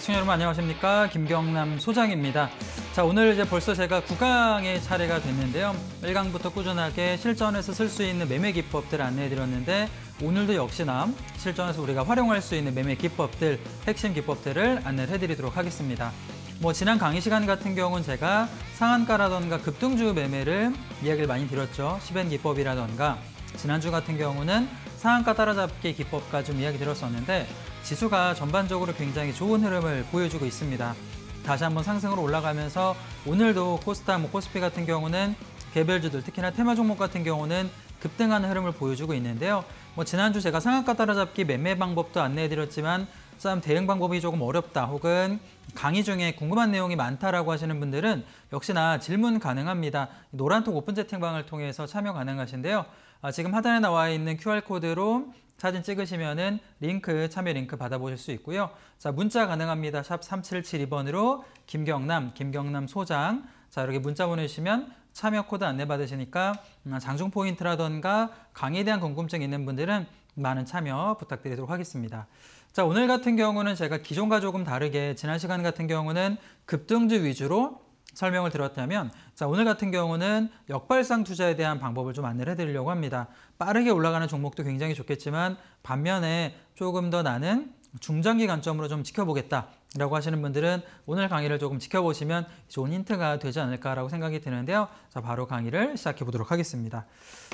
시청자 여러분 안녕하십니까 김경남 소장입니다. 자 오늘 이제 벌써 제가 9강의 차례가 됐는데요. 1강부터 꾸준하게 실전에서 쓸 수 있는 매매 기법들 안내해드렸는데 오늘도 역시나 실전에서 우리가 활용할 수 있는 매매 기법들, 핵심 기법들을 안내를 해드리도록 하겠습니다. 뭐 지난 강의 시간 같은 경우는 제가 상한가라던가 급등주 매매를 이야기를 많이 드렸죠. 시벤 기법이라던가 지난주 같은 경우는 상한가 따라잡기 기법과 좀 이야기 드렸었는데 지수가 전반적으로 굉장히 좋은 흐름을 보여주고 있습니다. 다시 한번 상승으로 올라가면서 오늘도 코스닥, 뭐 코스피 같은 경우는 개별주들 특히나 테마 종목 같은 경우는 급등하는 흐름을 보여주고 있는데요. 뭐 지난주 제가 상한가 따라잡기 매매 방법도 안내해드렸지만 싸움 대응 방법이 조금 어렵다 혹은 강의 중에 궁금한 내용이 많다라고 하시는 분들은 역시나 질문 가능합니다. 노란톡 오픈 채팅방을 통해서 참여 가능하신데요. 아, 지금 하단에 나와 있는 QR코드로 사진 찍으시면은 링크 참여 링크 받아보실 수 있고요. 자 문자 가능합니다. 샵 3772번으로 김경남, 김경남 소장 자 이렇게 문자 보내주시면 참여 코드 안내 받으시니까 음, 장중 포인트라던가 강의에 대한 궁금증 있는 분들은 많은 참여 부탁드리도록 하겠습니다. 자 오늘 같은 경우는 제가 기존과 조금 다르게 지난 시간 같은 경우는 급등주 위주로 설명을 드렸다면자 오늘 같은 경우는 역발상 투자에 대한 방법을 좀 안내를 해드리려고 합니다. 빠르게 올라가는 종목도 굉장히 좋겠지만 반면에 조금 더 나는 중장기 관점으로 좀 지켜보겠다 라고 하시는 분들은 오늘 강의를 조금 지켜보시면 좋은 힌트가 되지 않을까라고 생각이 드는데요. 자 바로 강의를 시작해 보도록 하겠습니다.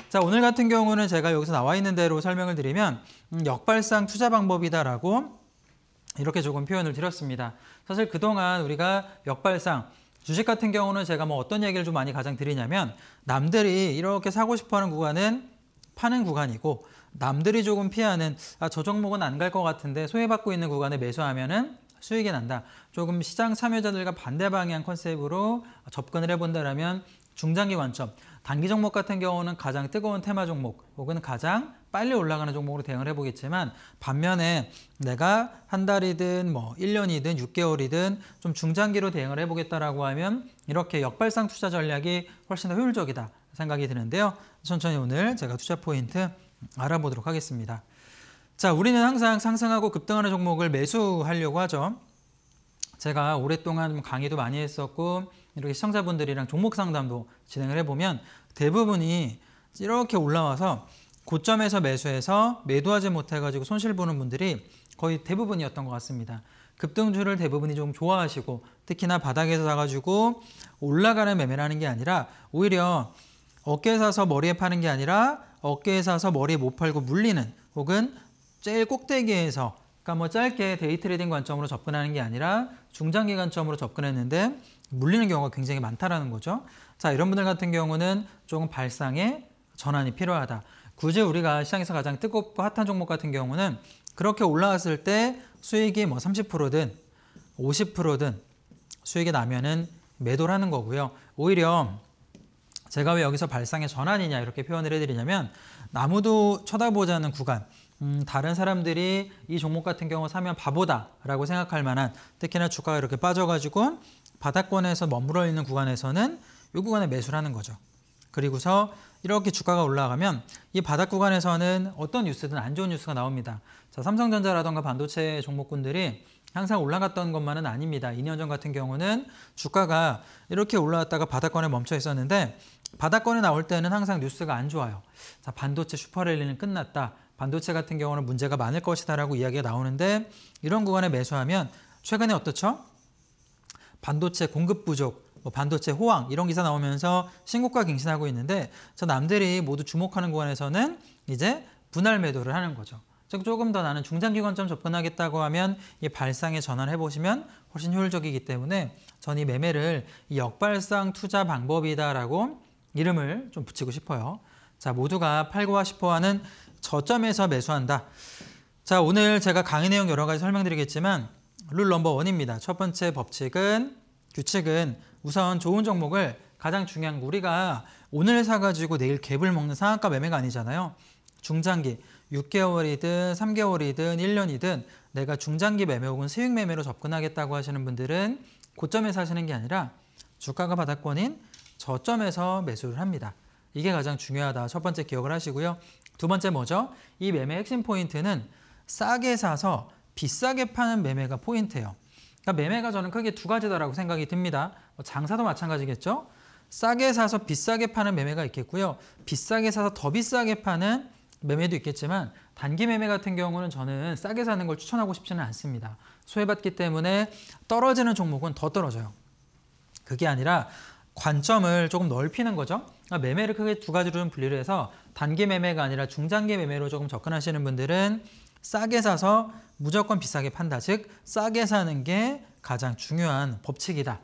자 오늘 같은 경우는 제가 여기서 나와 있는 대로 설명을 드리면 음, 역발상 투자 방법이다라고 이렇게 조금 표현을 드렸습니다. 사실 그동안 우리가 역발상 주식 같은 경우는 제가 뭐 어떤 얘기를 좀 많이 가장 드리냐면 남들이 이렇게 사고 싶어하는 구간은 파는 구간이고 남들이 조금 피하는 아, 저 종목은 안 갈 것 같은데 소외받고 있는 구간에 매수하면은 수익이 난다. 조금 시장 참여자들과 반대 방향 컨셉으로 접근을 해본다라면 중장기 관점, 단기 종목 같은 경우는 가장 뜨거운 테마 종목 혹은 가장 빨리 올라가는 종목으로 대응을 해보겠지만 반면에 내가 한 달이든 뭐 1년이든 6개월이든 좀 중장기로 대응을 해보겠다라고 하면 이렇게 역발상 투자 전략이 훨씬 더 효율적이다 생각이 드는데요. 천천히 오늘 제가 투자 포인트 알아보도록 하겠습니다. 자, 우리는 항상 상승하고 급등하는 종목을 매수하려고 하죠. 제가 오랫동안 강의도 많이 했었고 이렇게 시청자분들이랑 종목 상담도 진행을 해보면 대부분이 이렇게 올라와서 고점에서 매수해서 매도하지 못해가지고 손실 보는 분들이 거의 대부분이었던 것 같습니다. 급등주를 대부분이 좀 좋아하시고 특히나 바닥에서 사가지고 올라가는 매매를 하는 게 아니라 오히려 어깨에 사서 머리에 파는 게 아니라 어깨에 사서 머리에 못 팔고 물리는 혹은 제일 꼭대기에서 그러니까 뭐 짧게 데이트레이딩 관점으로 접근하는 게 아니라 중장기 관점으로 접근했는데 물리는 경우가 굉장히 많다라는 거죠. 자 이런 분들 같은 경우는 조금 발상의 전환이 필요하다. 굳이 우리가 시장에서 가장 뜨겁고 핫한 종목 같은 경우는 그렇게 올라왔을 때 수익이 뭐 30%든 50%든 수익이 나면은 매도를 하는 거고요. 오히려 제가 왜 여기서 발상의 전환이냐 이렇게 표현을 해드리냐면 나무도 쳐다보자는 구간 음, 다른 사람들이 이 종목 같은 경우 사면 바보다라고 생각할 만한 특히나 주가가 이렇게 빠져가지고 바닥권에서 머물러 있는 구간에서는 이 구간에 매수를 하는 거죠. 그리고서 이렇게 주가가 올라가면 이 바닥 구간에서는 어떤 뉴스든 안 좋은 뉴스가 나옵니다. 자, 삼성전자라던가 반도체 종목군들이 항상 올라갔던 것만은 아닙니다. 2년 전 같은 경우는 주가가 이렇게 올라왔다가 바닥권에 멈춰 있었는데 바닥권에 나올 때는 항상 뉴스가 안 좋아요. 자, 반도체 슈퍼랠리는 끝났다. 반도체 같은 경우는 문제가 많을 것이다라고 이야기가 나오는데 이런 구간에 매수하면 최근에 어떻죠? 반도체 공급 부족, 뭐 반도체 호황 이런 기사 나오면서 신고가 갱신하고 있는데 저 남들이 모두 주목하는 구간에서는 이제 분할 매도를 하는 거죠. 즉 조금 더 나는 중장기 관점 접근하겠다고 하면 이 발상에 전환해 보시면 훨씬 효율적이기 때문에 전이 매매를 역발상 투자 방법이다라고 이름을 좀 붙이고 싶어요. 자 모두가 팔고와 싶어하는 저점에서 매수한다. 자 오늘 제가 강의 내용 여러 가지 설명드리겠지만 룰 넘버 원입니다. 첫 번째 법칙은 규칙은 우선 좋은 종목을 가장 중요한 우리가 오늘 사가지고 내일 갭을 먹는 상한가 매매가 아니잖아요. 중장기, 6개월이든 3개월이든 1년이든 내가 중장기 매매 혹은 수익 매매로 접근하겠다고 하시는 분들은 고점에사시는게 아니라 주가가 바닥권인 저점에서 매수를 합니다. 이게 가장 중요하다. 첫 번째 기억을 하시고요. 두 번째 뭐죠? 이 매매 핵심 포인트는 싸게 사서 비싸게 파는 매매가 포인트예요. 그러니까 매매가 저는 크게 두 가지다라고 생각이 듭니다. 뭐 장사도 마찬가지겠죠. 싸게 사서 비싸게 파는 매매가 있겠고요. 비싸게 사서 더 비싸게 파는 매매도 있겠지만 단기 매매 같은 경우는 저는 싸게 사는 걸 추천하고 싶지는 않습니다. 소외받기 때문에 떨어지는 종목은 더 떨어져요. 그게 아니라 관점을 조금 넓히는 거죠. 아, 매매를 크게 두 가지로 좀분류를 해서 단기 매매가 아니라 중장기 매매로 조금 접근하시는 분들은 싸게 사서 무조건 비싸게 판다. 즉 싸게 사는 게 가장 중요한 법칙이다.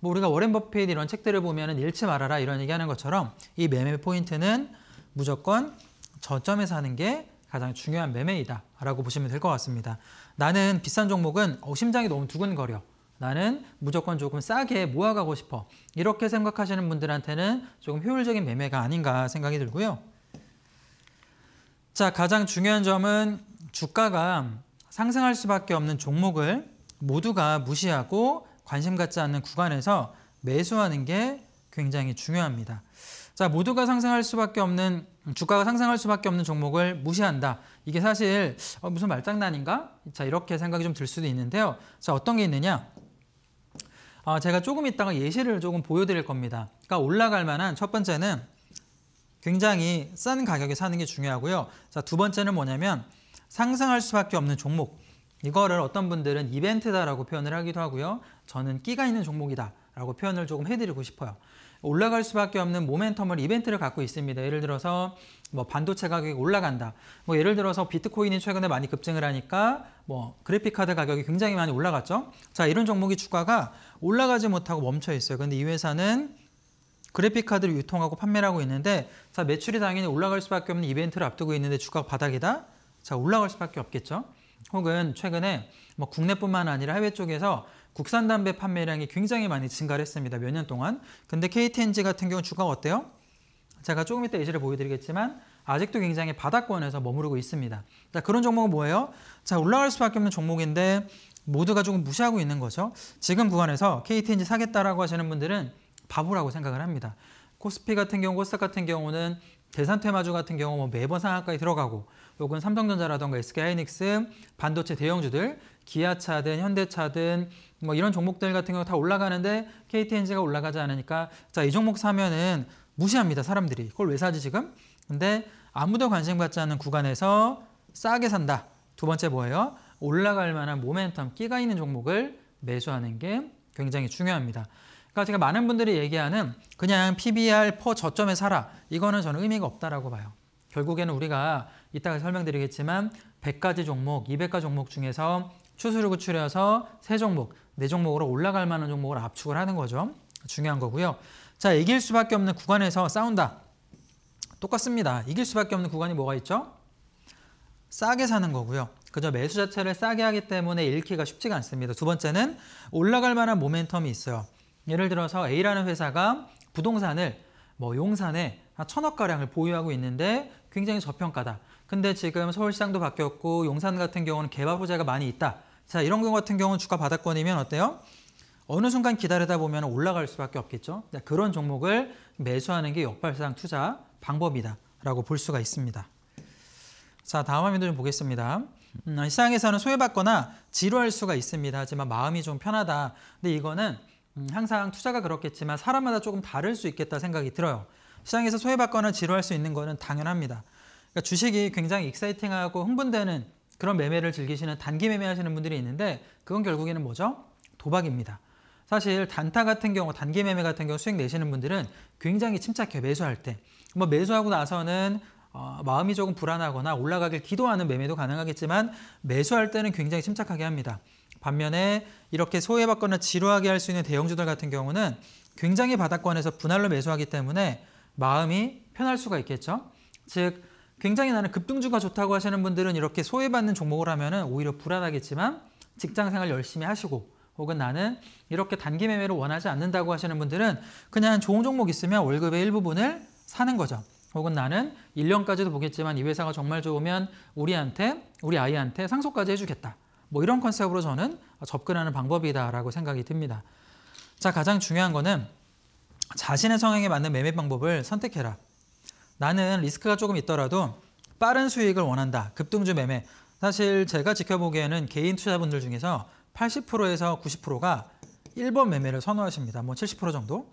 뭐 우리가 워렌 버핏 이런 책들을 보면 잃지 말아라 이런 얘기하는 것처럼 이 매매 포인트는 무조건 저점에 사는 게 가장 중요한 매매이다 라고 보시면 될 것 같습니다. 나는 비싼 종목은 어, 심장이 너무 두근거려. 나는 무조건 조금 싸게 모아가고 싶어. 이렇게 생각하시는 분들한테는 조금 효율적인 매매가 아닌가 생각이 들고요. 자, 가장 중요한 점은 주가가 상승할 수밖에 없는 종목을 모두가 무시하고 관심 갖지 않는 구간에서 매수하는 게 굉장히 중요합니다. 자, 모두가 상승할 수밖에 없는 주가가 상승할 수밖에 없는 종목을 무시한다. 이게 사실 어, 무슨 말장난인가? 자, 이렇게 생각이 좀 들 수도 있는데요. 자, 어떤 게 있느냐? 어, 제가 조금 있다가 예시를 조금 보여드릴 겁니다. 그러니까 올라갈 만한 첫 번째는 굉장히 싼 가격에 사는 게 중요하고요. 자, 두 번째는 뭐냐면 상승할 수밖에 없는 종목 이거를 어떤 분들은 이벤트다라고 표현을 하기도 하고요. 저는 끼가 있는 종목이다라고 표현을 조금 해드리고 싶어요. 올라갈 수밖에 없는 모멘텀을 이벤트를 갖고 있습니다. 예를 들어서 뭐 반도체 가격이 올라간다. 뭐 예를 들어서 비트코인이 최근에 많이 급증을 하니까 뭐 그래픽 카드 가격이 굉장히 많이 올라갔죠. 자 이런 종목이 주가가 올라가지 못하고 멈춰 있어요. 근데 이 회사는 그래픽 카드를 유통하고 판매를 하고 있는데 자 매출이 당연히 올라갈 수밖에 없는 이벤트를 앞두고 있는데 주가 바닥이다. 자, 올라갈 수밖에 없겠죠. 혹은 최근에 뭐 국내뿐만 아니라 해외 쪽에서 국산 담배 판매량이 굉장히 많이 증가를 했습니다. 몇 년 동안. 근데 KTNG 같은 경우 주가가 어때요? 제가 조금 이따 예시를 보여드리겠지만 아직도 굉장히 바닥권에서 머무르고 있습니다. 자, 그런 종목은 뭐예요? 자, 올라갈 수밖에 없는 종목인데 모두가 조금 무시하고 있는 거죠. 지금 구간에서 KTNG 사겠다라고 하시는 분들은 바보라고 생각을 합니다. 코스피 같은 경우, 코스닥 같은 경우는 대산 테마주 같은 경우 뭐 매번 상한가에 들어가고 요건 삼성전자라던가 SK하이닉스, 반도체 대형주들, 기아차든 현대차든 뭐 이런 종목들 같은 경우 다 올라가는데 KTNG가 올라가지 않으니까 자, 이 종목 사면은 무시합니다, 사람들이. 그걸 왜 사지 지금? 근데 아무도 관심 갖지 않는 구간에서 싸게 산다. 두 번째 뭐예요? 올라갈 만한 모멘텀, 끼가 있는 종목을 매수하는 게 굉장히 중요합니다. 그러니까 제가 많은 분들이 얘기하는 그냥 PBR 퍼 저점에 사라. 이거는 저는 의미가 없다라고 봐요. 결국에는 우리가 이따가 설명드리겠지만 100가지 종목, 200가지 종목 중에서 추수를구출해서세 종목, 네 종목으로 올라갈 만한 종목을 압축을 하는 거죠. 중요한 거고요. 자, 이길 수밖에 없는 구간에서 싸운다. 똑같습니다. 이길 수밖에 없는 구간이 뭐가 있죠? 싸게 사는 거고요. 그저 매수 자체를 싸게 하기 때문에 잃기가 쉽지가 않습니다. 두 번째는 올라갈 만한 모멘텀이 있어요. 예를 들어서 A라는 회사가 부동산을 뭐 용산에 천억가량을 보유하고 있는데 굉장히 저평가다. 근데 지금 서울시장도 바뀌었고 용산 같은 경우는 개발 부자가 많이 있다. 자 이런 경우 같은 경우는 주가 바닥권이면 어때요? 어느 순간 기다리다 보면 올라갈 수밖에 없겠죠. 그런 종목을 매수하는 게 역발상 투자 방법이다라고 볼 수가 있습니다. 자 다음 화면도 좀 보겠습니다. 음, 시장에서는 소외받거나 지루할 수가 있습니다. 하지만 마음이 좀 편하다. 근데 이거는 음, 항상 투자가 그렇겠지만 사람마다 조금 다를 수 있겠다 생각이 들어요. 시장에서 소외받거나 지루할 수 있는 것은 당연합니다. 그러니까 주식이 굉장히 익사이팅하고 흥분되는 그런 매매를 즐기시는 단기 매매 하시는 분들이 있는데 그건 결국에는 뭐죠? 도박입니다. 사실 단타 같은 경우 단기 매매 같은 경우 수익 내시는 분들은 굉장히 침착해 매수할 때 뭐 매수하고 나서는 어, 마음이 조금 불안하거나 올라가길 기도하는 매매도 가능하겠지만 매수할 때는 굉장히 침착하게 합니다. 반면에 이렇게 소외받거나 지루하게 할 수 있는 대형주들 같은 경우는 굉장히 바닥권에서 분할로 매수하기 때문에 마음이 편할 수가 있겠죠. 즉 굉장히 나는 급등주가 좋다고 하시는 분들은 이렇게 소외받는 종목을 하면 오히려 불안하겠지만 직장생활 열심히 하시고 혹은 나는 이렇게 단기 매매를 원하지 않는다고 하시는 분들은 그냥 좋은 종목 있으면 월급의 일부분을 사는 거죠. 혹은 나는 1년까지도 보겠지만 이 회사가 정말 좋으면 우리한테, 우리 아이한테 상속까지 해주겠다. 뭐 이런 컨셉으로 저는 접근하는 방법이다라고 생각이 듭니다. 자, 가장 중요한 거는 자신의 성향에 맞는 매매 방법을 선택해라. 나는 리스크가 조금 있더라도 빠른 수익을 원한다. 급등주 매매. 사실 제가 지켜보기에는 개인 투자분들 중에서 80%에서 90%가 1번 매매를 선호하십니다. 뭐 70% 정도.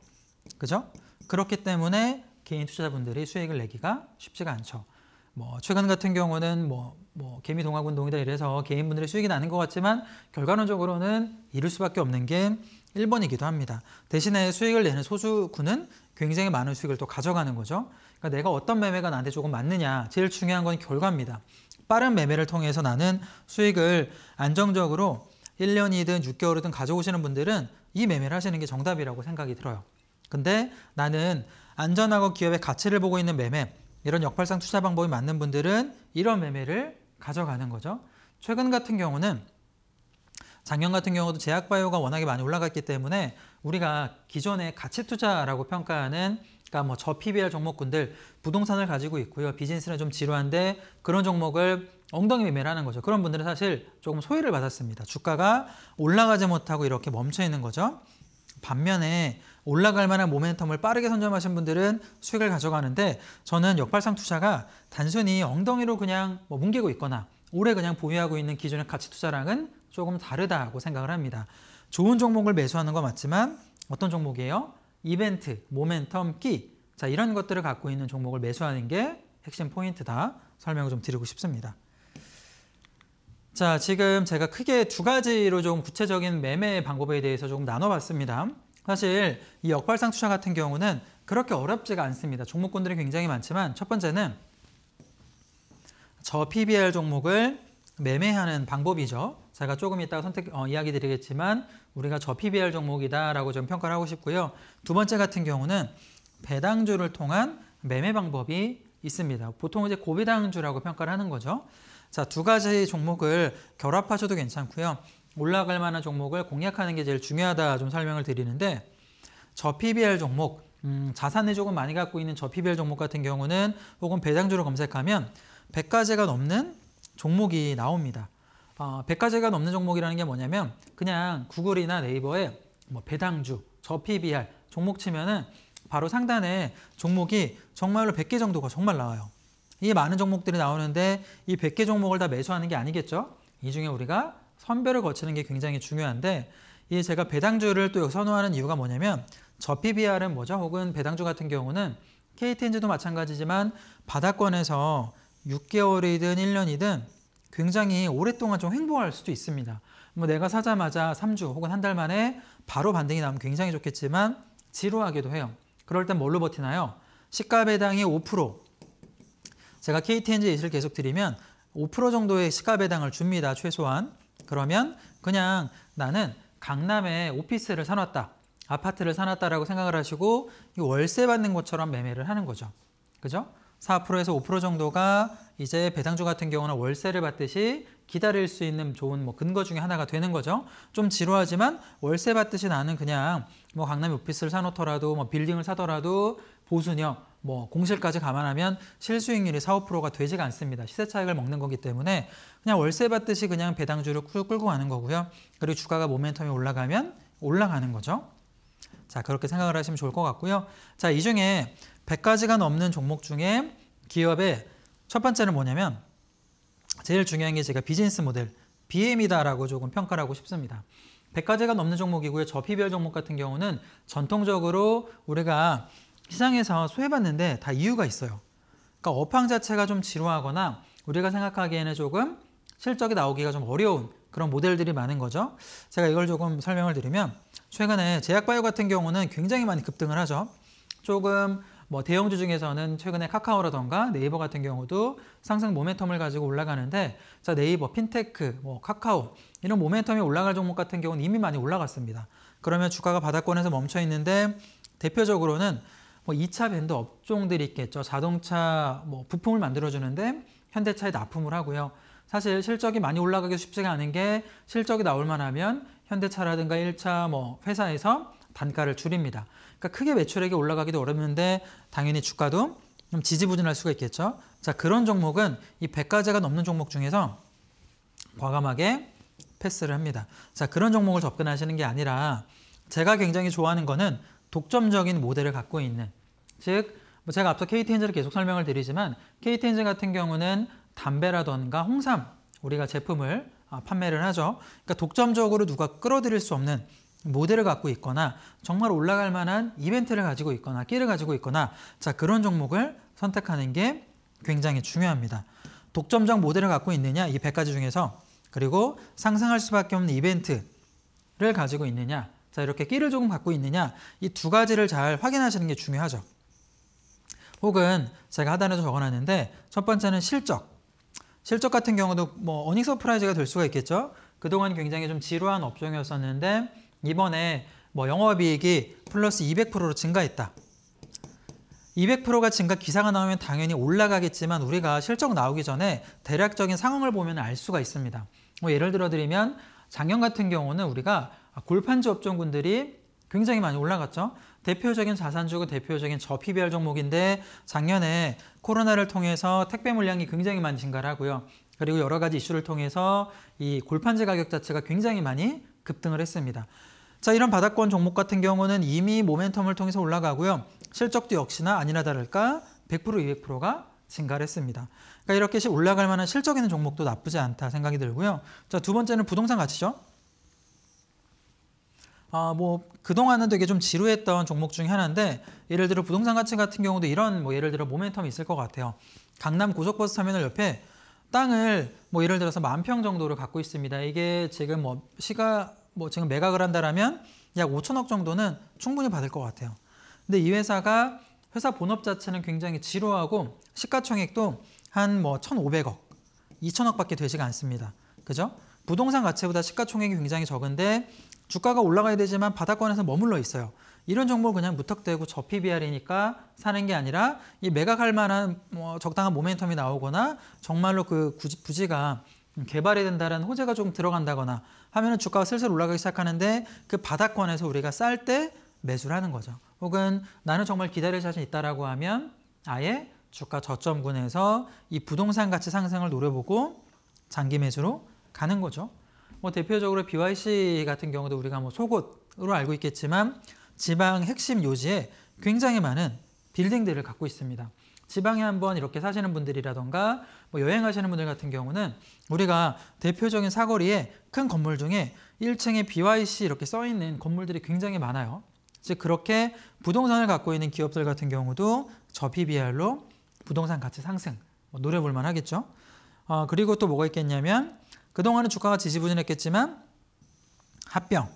그죠? 그렇기 때문에 개인 투자분들이 수익을 내기가 쉽지가 않죠. 뭐 최근 같은 경우는 뭐, 뭐 개미 동학 운동이다 이래서 개인분들이 수익이 나는 것 같지만 결과론적으로는 이럴 수밖에 없는 게 1번이기도 합니다. 대신에 수익을 내는 소수군은 굉장히 많은 수익을 또 가져가는 거죠. 그러니까 내가 어떤 매매가 나한테 조금 맞느냐. 제일 중요한 건 결과입니다. 빠른 매매를 통해서 나는 수익을 안정적으로 1년이든 6개월이든 가져오시는 분들은 이 매매를 하시는 게 정답이라고 생각이 들어요. 근데 나는 안전하고 기업의 가치를 보고 있는 매매, 이런 역발상 투자 방법이 맞는 분들은 이런 매매를 가져가는 거죠. 최근 같은 경우는 작년 같은 경우도 제약바이오가 워낙에 많이 올라갔기 때문에 우리가 기존의 가치투자라고 평가하는 그러니까 뭐 저 PBR 종목군들 부동산을 가지고 있고요. 비즈니스는 좀 지루한데 그런 종목을 엉덩이 매매를 하는 거죠. 그런 분들은 사실 조금 소외를 받았습니다. 주가가 올라가지 못하고 이렇게 멈춰 있는 거죠. 반면에 올라갈 만한 모멘텀을 빠르게 선점하신 분들은 수익을 가져가는데 저는 역발상 투자가 단순히 엉덩이로 그냥 뭐 뭉개고 있거나 오래 그냥 보유하고 있는 기존의 가치 투자랑은 조금 다르다고 생각을 합니다. 좋은 종목을 매수하는 건 맞지만 어떤 종목이에요? 이벤트, 모멘텀, 끼. 자, 이런 것들을 갖고 있는 종목을 매수하는 게 핵심 포인트다. 설명을 좀 드리고 싶습니다. 자, 지금 제가 크게 두 가지로 좀 구체적인 매매 방법에 대해서 조금 나눠봤습니다. 사실 이 역발상 투자 같은 경우는 그렇게 어렵지가 않습니다. 종목군들이 굉장히 많지만 첫 번째는 저 PBR 종목을 매매하는 방법이죠. 제가 조금 이따가 선택 어, 이야기 드리겠지만 우리가 저 PBR 종목이다라고 좀 평가를 하고 싶고요. 두 번째 같은 경우는 배당주를 통한 매매 방법이 있습니다. 보통 이제 고배당주라고 평가를 하는 거죠. 자, 두 가지 종목을 결합하셔도 괜찮고요. 올라갈 만한 종목을 공략하는 게 제일 중요하다 좀 설명을 드리는데 저 PBR 종목, 음, 자산을 조금 많이 갖고 있는 저 PBR 종목 같은 경우는 혹은 배당주를 검색하면 100가지가 넘는 종목이 나옵니다. 어, 100가지가 넘는 종목이라는 게 뭐냐면 그냥 구글이나 네이버에 뭐 배당주, 저 PBR 종목 치면은 바로 상단에 종목이 정말로 100개 정도가 정말 나와요. 이 많은 종목들이 나오는데 이 100개 종목을 다 매수하는 게 아니겠죠? 이 중에 우리가 선별을 거치는 게 굉장히 중요한데 이 제가 배당주를 또 선호하는 이유가 뭐냐면 저 PBR은 뭐죠? 혹은 배당주 같은 경우는 KTNG도 마찬가지지만 바닥권에서 6개월이든 1년이든 굉장히 오랫동안 좀 횡보할 수도 있습니다. 뭐 내가 사자마자 3주 혹은 한 달 만에 바로 반등이 나면 굉장히 좋겠지만 지루하기도 해요. 그럴 땐 뭘로 버티나요? 시가 배당이 5% 제가 KTNG 예시를 계속 드리면 5% 정도의 시가 배당을 줍니다. 최소한. 그러면 그냥 나는 강남에 오피스를 사놨다. 아파트를 사놨다라고 생각을 하시고 월세 받는 것처럼 매매를 하는 거죠. 그죠? 4%에서 5% 정도가 이제 배당주 같은 경우는 월세를 받듯이 기다릴 수 있는 좋은 뭐 근거 중에 하나가 되는 거죠. 좀 지루하지만 월세 받듯이 나는 그냥 뭐 강남 오피스를 사놓더라도 뭐 빌딩을 사더라도 보수녀 뭐 공실까지 감안하면 실수익률이 4, 5%가 되지가 않습니다. 시세 차익을 먹는 거기 때문에 그냥 월세 받듯이 그냥 배당주를 끌고 가는 거고요. 그리고 주가가 모멘텀이 올라가면 올라가는 거죠. 자 그렇게 생각을 하시면 좋을 것 같고요. 자 이 중에 100가지가 넘는 종목 중에 기업의 첫 번째는 뭐냐면 제일 중요한 게 제가 비즈니스 모델 BM이다라고 조금 평가를 하고 싶습니다. 100가지가 넘는 종목이고요. 저피별 종목 같은 경우는 전통적으로 우리가 시장에서 소외받는데 다 이유가 있어요. 그러니까 업황 자체가 좀 지루하거나 우리가 생각하기에는 조금 실적이 나오기가 좀 어려운 그런 모델들이 많은 거죠. 제가 이걸 조금 설명을 드리면 최근에 제약바이오 같은 경우는 굉장히 많이 급등을 하죠. 조금 뭐 대형주 중에서는 최근에 카카오라던가 네이버 같은 경우도 상승 모멘텀을 가지고 올라가는데 자 네이버, 핀테크, 뭐 카카오 이런 모멘텀이 올라갈 종목 같은 경우는 이미 많이 올라갔습니다. 그러면 주가가 바닥권에서 멈춰 있는데 대표적으로는 뭐 2차 밴드 업종들이 있겠죠. 자동차 뭐 부품을 만들어주는데 현대차에 납품을 하고요. 사실 실적이 많이 올라가기 쉽지가 않은 게 실적이 나올 만하면 현대차라든가 1차 뭐 회사에서 단가를 줄입니다. 그러니까 크게 매출액이 올라가기도 어렵는데 당연히 주가도 좀 지지부진할 수가 있겠죠. 자 그런 종목은 이 100가지가 넘는 종목 중에서 과감하게 패스를 합니다. 자 그런 종목을 접근하시는 게 아니라 제가 굉장히 좋아하는 거는 독점적인 모델을 갖고 있는 즉 뭐 제가 앞서 KT엔진을 계속 설명을 드리지만 KT엔진 같은 경우는 담배라던가 홍삼 우리가 제품을 아, 판매를 하죠. 그러니까 독점적으로 누가 끌어들일 수 없는 모델을 갖고 있거나 정말 올라갈 만한 이벤트를 가지고 있거나 끼를 가지고 있거나 자 그런 종목을 선택하는 게 굉장히 중요합니다. 독점적 모델을 갖고 있느냐 이 100가지 중에서 그리고 상상할 수밖에 없는 이벤트를 가지고 있느냐 자 이렇게 끼를 조금 갖고 있느냐 이 두 가지를 잘 확인하시는 게 중요하죠. 혹은 제가 하단에서 적어놨는데 첫 번째는 실적 실적 같은 경우도 뭐 어닝 서프라이즈가 될 수가 있겠죠. 그동안 굉장히 좀 지루한 업종이었었는데 이번에 뭐 영업이익이 플러스 200%로 증가했다. 200%가 증가 기사가 나오면 당연히 올라가겠지만 우리가 실적 나오기 전에 대략적인 상황을 보면 알 수가 있습니다. 뭐 예를 들어 드리면 작년 같은 경우는 우리가 골판지 업종군들이 굉장히 많이 올라갔죠. 대표적인 자산주고 대표적인 저 p 별 종목인데 작년에 코로나를 통해서 택배 물량이 굉장히 많이 증가를 하고요. 그리고 여러 가지 이슈를 통해서 이 골판지 가격 자체가 굉장히 많이 급등을 했습니다. 자, 이런 바닥권 종목 같은 경우는 이미 모멘텀을 통해서 올라가고요. 실적도 역시나 아니나 다를까 100% 200%가 증가를 했습니다. 그러니까 이렇게 올라갈 만한 실적 있는 종목도 나쁘지 않다 생각이 들고요. 자, 두 번째는 부동산 가치죠. 아, 뭐 그동안은 되게 좀 지루했던 종목 중에 하나인데 예를 들어 부동산 가치 같은 경우도 이런 뭐 예를 들어 모멘텀이 있을 것 같아요. 강남 고속버스 터미널 옆에 땅을 뭐 예를 들어서 만 평 정도를 갖고 있습니다. 이게 지금 뭐 시가 뭐 지금 매각을 한다라면 약 5천억 정도는 충분히 받을 것 같아요. 근데 이 회사가 회사 본업 자체는 굉장히 지루하고 시가총액도 한 뭐 1,500억, 2천억밖에 되지가 않습니다. 그죠? 부동산 가치보다 시가총액이 굉장히 적은데 주가가 올라가야 되지만 바닥권에서 머물러 있어요. 이런 정보 를 그냥 무턱대고 저 PBR이니까 사는 게 아니라 이 매각할 만한 뭐 적당한 모멘텀이 나오거나 정말로 그 부지가 음, 개발해야 된다는 호재가 좀 들어간다거나 하면 주가가 슬슬 올라가기 시작하는데 그 바닥권에서 우리가 쌀 때 매수를 하는 거죠. 혹은 나는 정말 기다릴 자신 있다라고 하면 아예 주가 저점군에서 이 부동산 가치 상승을 노려보고 장기 매수로 가는 거죠. 뭐 대표적으로 BYC 같은 경우도 우리가 뭐 속옷으로 알고 있겠지만 지방 핵심 요지에 굉장히 많은 빌딩들을 갖고 있습니다. 지방에 한번 이렇게 사시는 분들이라던가 뭐 여행하시는 분들 같은 경우는 우리가 대표적인 사거리에 큰 건물 중에 1층에 BYC 이렇게 써 있는 건물들이 굉장히 많아요. 즉 그렇게 부동산을 갖고 있는 기업들 같은 경우도 저 PBR로 부동산 가치 상승 뭐 노려볼 만하겠죠. 어, 그리고 또 뭐가 있겠냐면 그동안은 주가가 지지부진했겠지만 합병,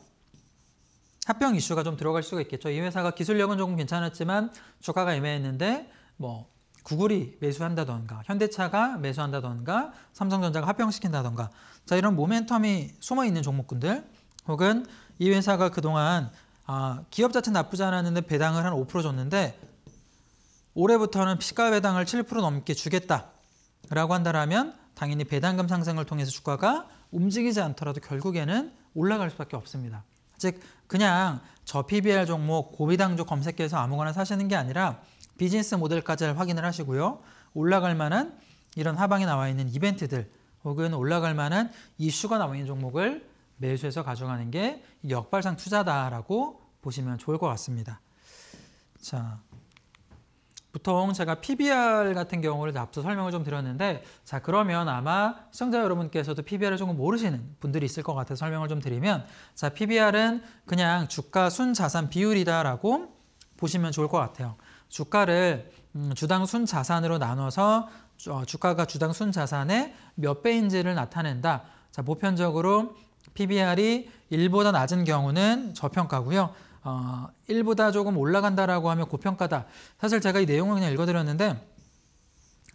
합병 이슈가 좀 들어갈 수가 있겠죠. 이 회사가 기술력은 조금 괜찮았지만 주가가 애매했는데 뭐 구글이 매수한다던가 현대차가 매수한다던가 삼성전자가 합병시킨다던가 자 이런 모멘텀이 숨어있는 종목군들 혹은 이 회사가 그동안 아, 기업 자체 나쁘지 않았는데 배당을 한 5% 줬는데 올해부터는 시가 배당을 7% 넘게 주겠다라고 한다라면 당연히 배당금 상승을 통해서 주가가 움직이지 않더라도 결국에는 올라갈 수밖에 없습니다. 즉 그냥 저 PBR 종목 고비당조 검색해서 아무거나 사시는 게 아니라 비즈니스 모델까지 확인을 하시고요. 올라갈 만한 이런 하방에 나와 있는 이벤트들 혹은 올라갈 만한 이슈가 나와 있는 종목을 매수해서 가져가는 게 역발상 투자다라고 보시면 좋을 것 같습니다. 자, 보통 제가 PBR 같은 경우를 앞서 설명을 좀 드렸는데 자 그러면 아마 시청자 여러분께서도 PBR을 조금 모르시는 분들이 있을 것 같아서 설명을 좀 드리면 자 PBR은 그냥 주가 순자산 비율이다라고 보시면 좋을 것 같아요. 주가를 음, 주당 순자산으로 나눠서 어, 주가가 주당 순자산의 몇 배인지를 나타낸다. 자, 보편적으로 PBR이 1보다 낮은 경우는 저평가고요. 어, 1보다 조금 올라간다라고 하면 고평가다. 사실 제가 이 내용을 그냥 읽어드렸는데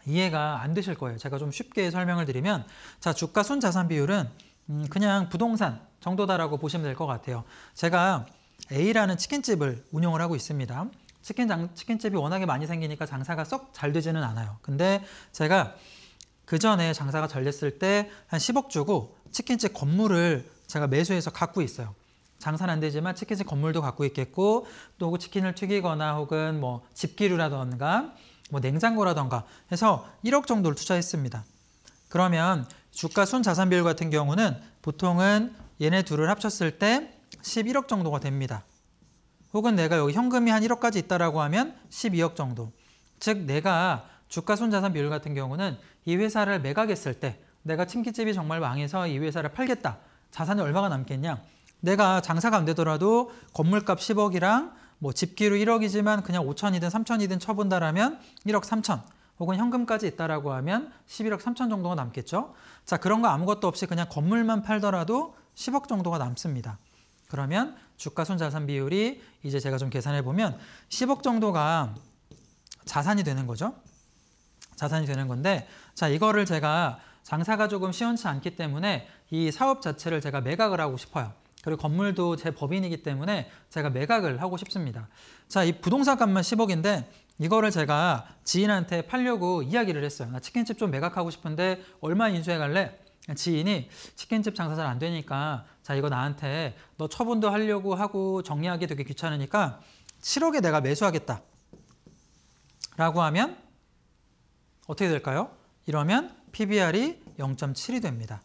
이해가 안 되실 거예요. 제가 좀 쉽게 설명을 드리면 자 주가 순자산 비율은 음, 그냥 부동산 정도다라고 보시면 될 것 같아요. 제가 A라는 치킨집을 운영을 하고 있습니다. 치킨 장, 치킨집이 워낙에 많이 생기니까 장사가 썩 잘 되지는 않아요. 근데 제가 그 전에 장사가 잘 됐을 때 한 10억 주고 치킨집 건물을 제가 매수해서 갖고 있어요. 장사는 안 되지만 치킨집 건물도 갖고 있겠고 또 치킨을 튀기거나 혹은 뭐 집기류라던가 뭐 냉장고라던가 해서 1억 정도를 투자했습니다. 그러면 주가 순 자산 비율 같은 경우는 보통은 얘네 둘을 합쳤을 때 11억 정도가 됩니다. 혹은 내가 여기 현금이 한 1억까지 있다라고 하면 12억 정도. 즉 내가 주가 순자산 비율 같은 경우는 이 회사를 매각했을 때 내가 침기집이 정말 망해서 이 회사를 팔겠다. 자산이 얼마가 남겠냐? 내가 장사가 안 되더라도 건물값 10억이랑 뭐 집기로 1억이지만 그냥 5천이든 3천이든 쳐본다라면 1억 3천 혹은 현금까지 있다라고 하면 11억 3천 정도가 남겠죠. 자 그런 거 아무것도 없이 그냥 건물만 팔더라도 10억 정도가 남습니다. 그러면 주가 순자산 비율이 이제 제가 좀 계산해 보면 10억 정도가 자산이 되는 거죠. 자산이 되는 건데 자 이거를 제가 장사가 조금 시원치 않기 때문에 이 사업 자체를 제가 매각을 하고 싶어요. 그리고 건물도 제 법인이기 때문에 제가 매각을 하고 싶습니다. 자, 이 부동산 값만 10억인데 이거를 제가 지인한테 팔려고 이야기를 했어요. 나 그러니까 치킨집 좀 매각하고 싶은데 얼마 인수해 갈래? 그러니까 지인이 치킨집 장사 잘 안 되니까 자 이거 나한테 너 처분도 하려고 하고 정리하기 되게 귀찮으니까 7억에 내가 매수하겠다 라고 하면 어떻게 될까요? 이러면 PBR이 0.7이 됩니다.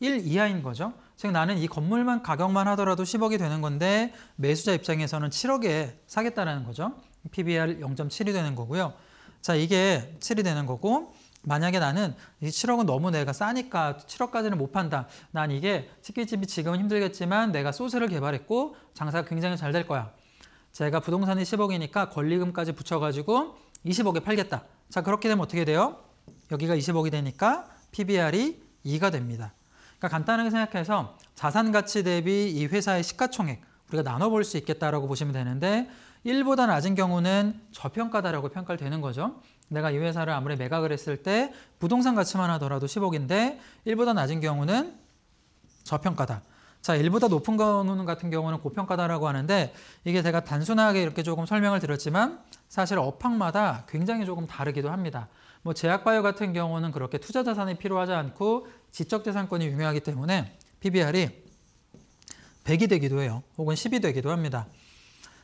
1 이하인 거죠. 즉 나는 이 건물만 가격만 하더라도 10억이 되는 건데 매수자 입장에서는 7억에 사겠다라는 거죠. PBR 0.7이 되는 거고요. 자 이게 7이 되는 거고 만약에 나는 이 7억은 너무 내가 싸니까 7억까지는 못 판다. 난 이게 치킨집이 지금은 힘들겠지만 내가 소스를 개발했고 장사가 굉장히 잘 될 거야. 제가 부동산이 10억이니까 권리금까지 붙여가지고 20억에 팔겠다. 자 그렇게 되면 어떻게 돼요? 여기가 20억이 되니까 PBR이 2가 됩니다. 그러니까 간단하게 생각해서 자산 가치 대비 이 회사의 시가총액 우리가 나눠볼 수 있겠다라고 보시면 되는데 1보다 낮은 경우는 저평가다라고 평가를 되는 거죠. 내가 이 회사를 아무리 매각을 했을 때 부동산 가치만 하더라도 10억인데 1보다 낮은 경우는 저평가다. 자, 1보다 높은 경우 같은 경우는 고평가다라고 하는데 이게 제가 단순하게 이렇게 조금 설명을 드렸지만 사실 업황마다 굉장히 조금 다르기도 합니다. 뭐 제약바이오 같은 경우는 그렇게 투자 자산이 필요하지 않고 지적재산권이 유명하기 때문에 PBR이 100이 되기도 해요. 혹은 10이 되기도 합니다.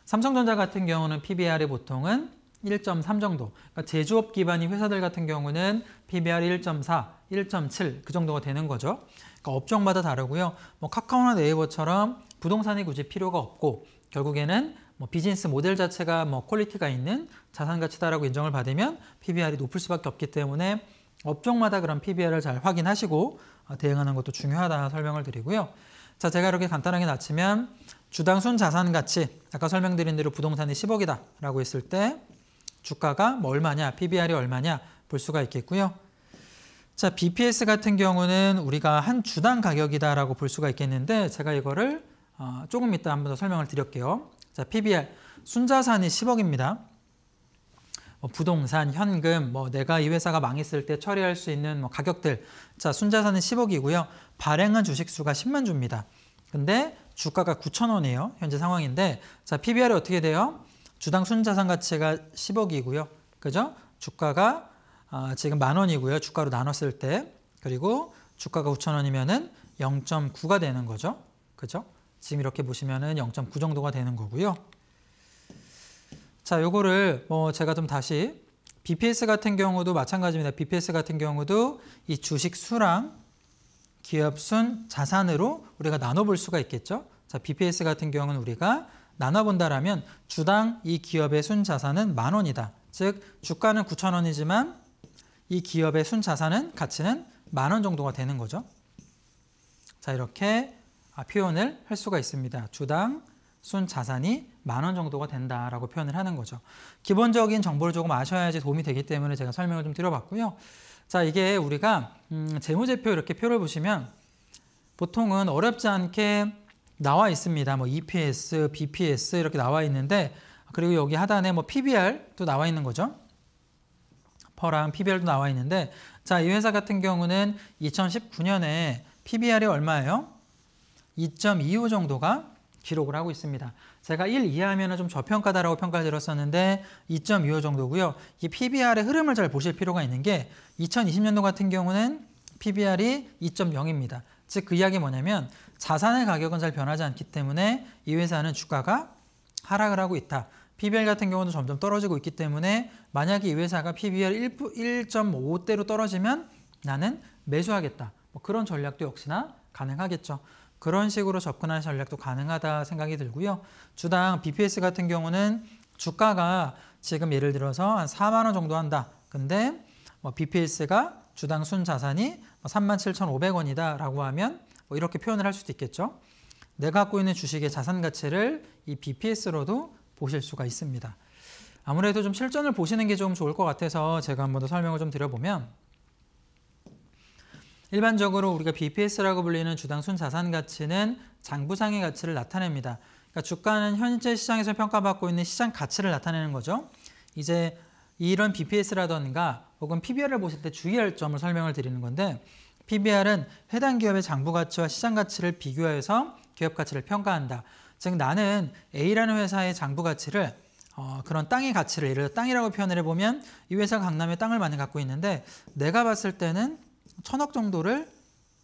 삼성전자 같은 경우는 PBR이 보통은 1.3 정도. 그러니까 제조업 기반이 회사들 같은 경우는 PBR 1.4, 1.7 그 정도가 되는 거죠. 그러니까 업종마다 다르고요. 뭐 카카오나 네이버처럼 부동산이 굳이 필요가 없고 결국에는 뭐 비즈니스 모델 자체가 뭐 퀄리티가 있는 자산 가치다라고 인정을 받으면 PBR이 높을 수밖에 없기 때문에 업종마다 그런 PBR을 잘 확인하시고 어, 대응하는 것도 중요하다 설명을 드리고요. 자, 제가 이렇게 간단하게 낮추면 주당 순 자산 가치, 아까 설명드린 대로 부동산이 10억이다라고 했을 때 주가가 뭐 얼마냐, PBR이 얼마냐 볼 수가 있겠고요. 자, BPS 같은 경우는 우리가 한 주당 가격이다라고 볼 수가 있겠는데 제가 이거를 어, 조금 이따 한번더 설명을 드릴게요. 자, PBR 순자산이 10억입니다. 뭐 부동산, 현금, 뭐 내가 이 회사가 망했을 때 처리할 수 있는 뭐 가격들. 자, 순자산은 10억이고요. 발행한 주식 수가 10만 주입니다. 근데 주가가 9천 원이에요. 현재 상황인데 자, PBR이 어떻게 돼요? 주당 순자산 가치가 10억이고요. 그죠? 주가가 아, 지금 만 원이고요. 주가로 나눴을 때 그리고 주가가 5천 원이면은 0.9가 되는 거죠. 그죠? 지금 이렇게 보시면은 0.9 정도가 되는 거고요. 자, 요거를 뭐 제가 좀 다시 BPS 같은 경우도 마찬가지입니다. BPS 같은 경우도 이 주식 수랑 기업 순 자산으로 우리가 나눠 볼 수가 있겠죠. 자, BPS 같은 경우는 우리가 나눠본다라면 주당 이 기업의 순자산은 만 원이다. 즉 주가는 9천 원이지만 이 기업의 순자산은 가치는 만 원 정도가 되는 거죠. 자 이렇게 아, 표현을 할 수가 있습니다. 주당 순자산이 만 원 정도가 된다라고 표현을 하는 거죠. 기본적인 정보를 조금 아셔야지 도움이 되기 때문에 제가 설명을 좀 드려봤고요. 자 이게 우리가 음, 재무제표 이렇게 표를 보시면 보통은 어렵지 않게 나와 있습니다. 뭐 EPS, BPS 이렇게 나와 있는데 그리고 여기 하단에 뭐 PBR도 나와 있는 거죠. 퍼랑 PBR도 나와 있는데 자, 이 회사 같은 경우는 2019년에 PBR이 얼마예요? 2.25 정도가 기록을 하고 있습니다. 제가 1 이하면 좀 저평가다라고 평가를 드렸었는데 2.25 정도고요. 이 PBR의 흐름을 잘 보실 필요가 있는 게 2020년도 같은 경우는 PBR이 2.0입니다. 즉그 이야기 뭐냐면 자산의 가격은 잘 변하지 않기 때문에 이 회사는 주가가 하락을 하고 있다. PBR 같은 경우도 점점 떨어지고 있기 때문에 만약에 이 회사가 PBR 1.5대로 떨어지면 나는 매수하겠다. 뭐 그런 전략도 역시나 가능하겠죠. 그런 식으로 접근하는 전략도 가능하다 생각이 들고요. 주당 BPS 같은 경우는 주가가 지금 예를 들어서 한 4만 원 정도 한다. 근데 뭐 BPS가 주당 순 자산이 37,500원이다 뭐 라고 하면 뭐 이렇게 표현을 할 수도 있겠죠. 내가 갖고 있는 주식의 자산 가치를 이 BPS로도 보실 수가 있습니다. 아무래도 좀 실전을 보시는 게 좀 좋을 것 같아서 제가 한번더 설명을 좀 드려보면 일반적으로 우리가 BPS라고 불리는 주당 순자산 가치는 장부상의 가치를 나타냅니다. 그러니까 주가는 현재 시장에서 평가받고 있는 시장 가치를 나타내는 거죠. 이제 이런 BPS라던가 혹은 PBR을 보실 때 주의할 점을 설명을 드리는 건데 PBR은 해당 기업의 장부 가치와 시장 가치를 비교해서 기업 가치를 평가한다. 즉 나는 A라는 회사의 장부 가치를 어, 그런 땅의 가치를 예를 들어 땅이라고 표현을 해보면 이 회사가 강남에 땅을 많이 갖고 있는데 내가 봤을 때는 천억 정도를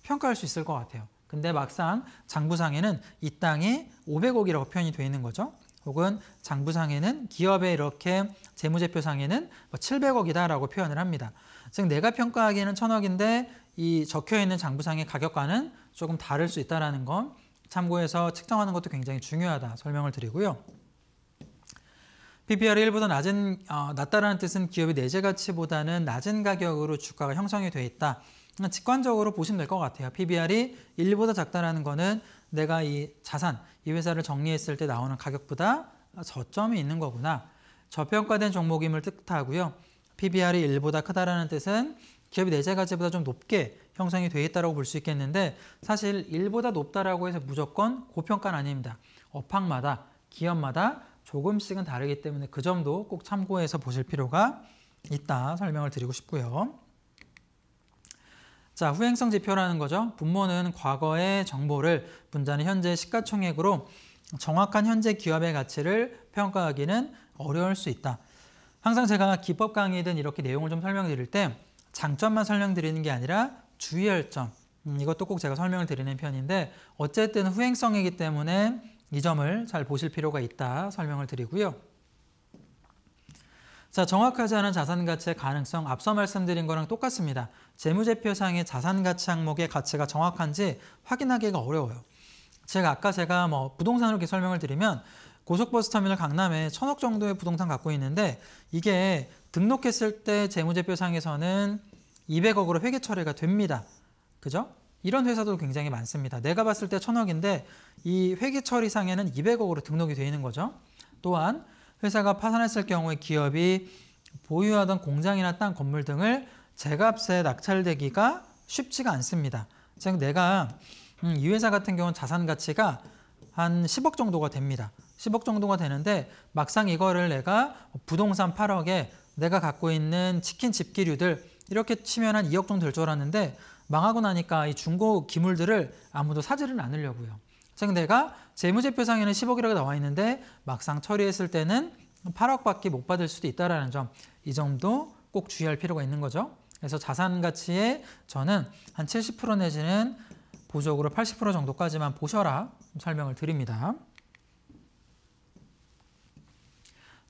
평가할 수 있을 것 같아요. 근데 막상 장부상에는 이 땅이 500억이라고 표현이 되어 있는 거죠. 혹은 장부상에는 기업의 이렇게 재무제표상에는 700억이다라고 뭐 표현을 합니다. 즉 내가 평가하기에는 1000억인데 이 적혀 있는 장부상의 가격과는 조금 다를 수 있다라는 건 참고해서 측정하는 것도 굉장히 중요하다 설명을 드리고요. PBR이 1보다 낮은 어, 낮다라는 뜻은 기업의 내재 가치보다는 낮은 가격으로 주가가 형성이 돼 있다. 직관적으로 보시면 될 것 같아요. PBR이 1보다 작다라는 거는 내가 이 자산, 이 회사를 정리했을 때 나오는 가격보다 저점이 있는 거구나. 저평가된 종목임을 뜻하고요. PBR이 1보다 크다라는 뜻은 기업이 내재 네 가치보다 좀 높게 형성이 돼 있다고 볼 수 있겠는데 사실 1보다 높다라고 해서 무조건 고평가는 아닙니다. 업황마다 기업마다 조금씩은 다르기 때문에 그 점도 꼭 참고해서 보실 필요가 있다 설명을 드리고 싶고요. 자, 후행성 지표라는 거죠. 분모는 과거의 정보를, 분자는 현재 시가총액으로 정확한 현재 기업의 가치를 평가하기는 어려울 수 있다. 항상 제가 기법 강의든 이렇게 내용을 좀 설명드릴 때 장점만 설명드리는 게 아니라 주의할 점, 음, 이것도 꼭 제가 설명을 드리는 편인데 어쨌든 후행성이기 때문에 이 점을 잘 보실 필요가 있다 설명을 드리고요. 자, 정확하지 않은 자산 가치의 가능성 앞서 말씀드린 거랑 똑같습니다. 재무제표상의 자산 가치 항목의 가치가 정확한지 확인하기가 어려워요. 제가 아까 제가 뭐 부동산으로 이렇게 설명을 드리면 고속버스터미널 강남에 천억 정도의 부동산 갖고 있는데 이게 등록했을 때 재무제표상에서는 200억으로 회계 처리가 됩니다. 그죠? 이런 회사도 굉장히 많습니다. 내가 봤을 때 천억인데 이 회계 처리상에는 200억으로 등록이 되어 있는 거죠. 또한 회사가 파산했을 경우에 기업이 보유하던 공장이나 땅, 건물 등을 제값에 낙찰되기가 쉽지가 않습니다. 즉 내가 음, 이 회사 같은 경우는 자산 가치가 한 10억 정도가 됩니다. 10억 정도가 되는데 막상 이거를 내가 부동산 8억에 내가 갖고 있는 치킨 집기류들 이렇게 치면 한 2억 정도 될 줄 알았는데 망하고 나니까 이 중고 기물들을 아무도 사지를 않으려고요. 생 내가 재무제표상에는 10억이라고 나와 있는데 막상 처리했을 때는 8억밖에 못 받을 수도 있다라는 점, 이 점도 꼭 주의할 필요가 있는 거죠. 그래서 자산 가치에 저는 한 70% 내지는 보조적으로 80% 정도까지만 보셔라 설명을 드립니다.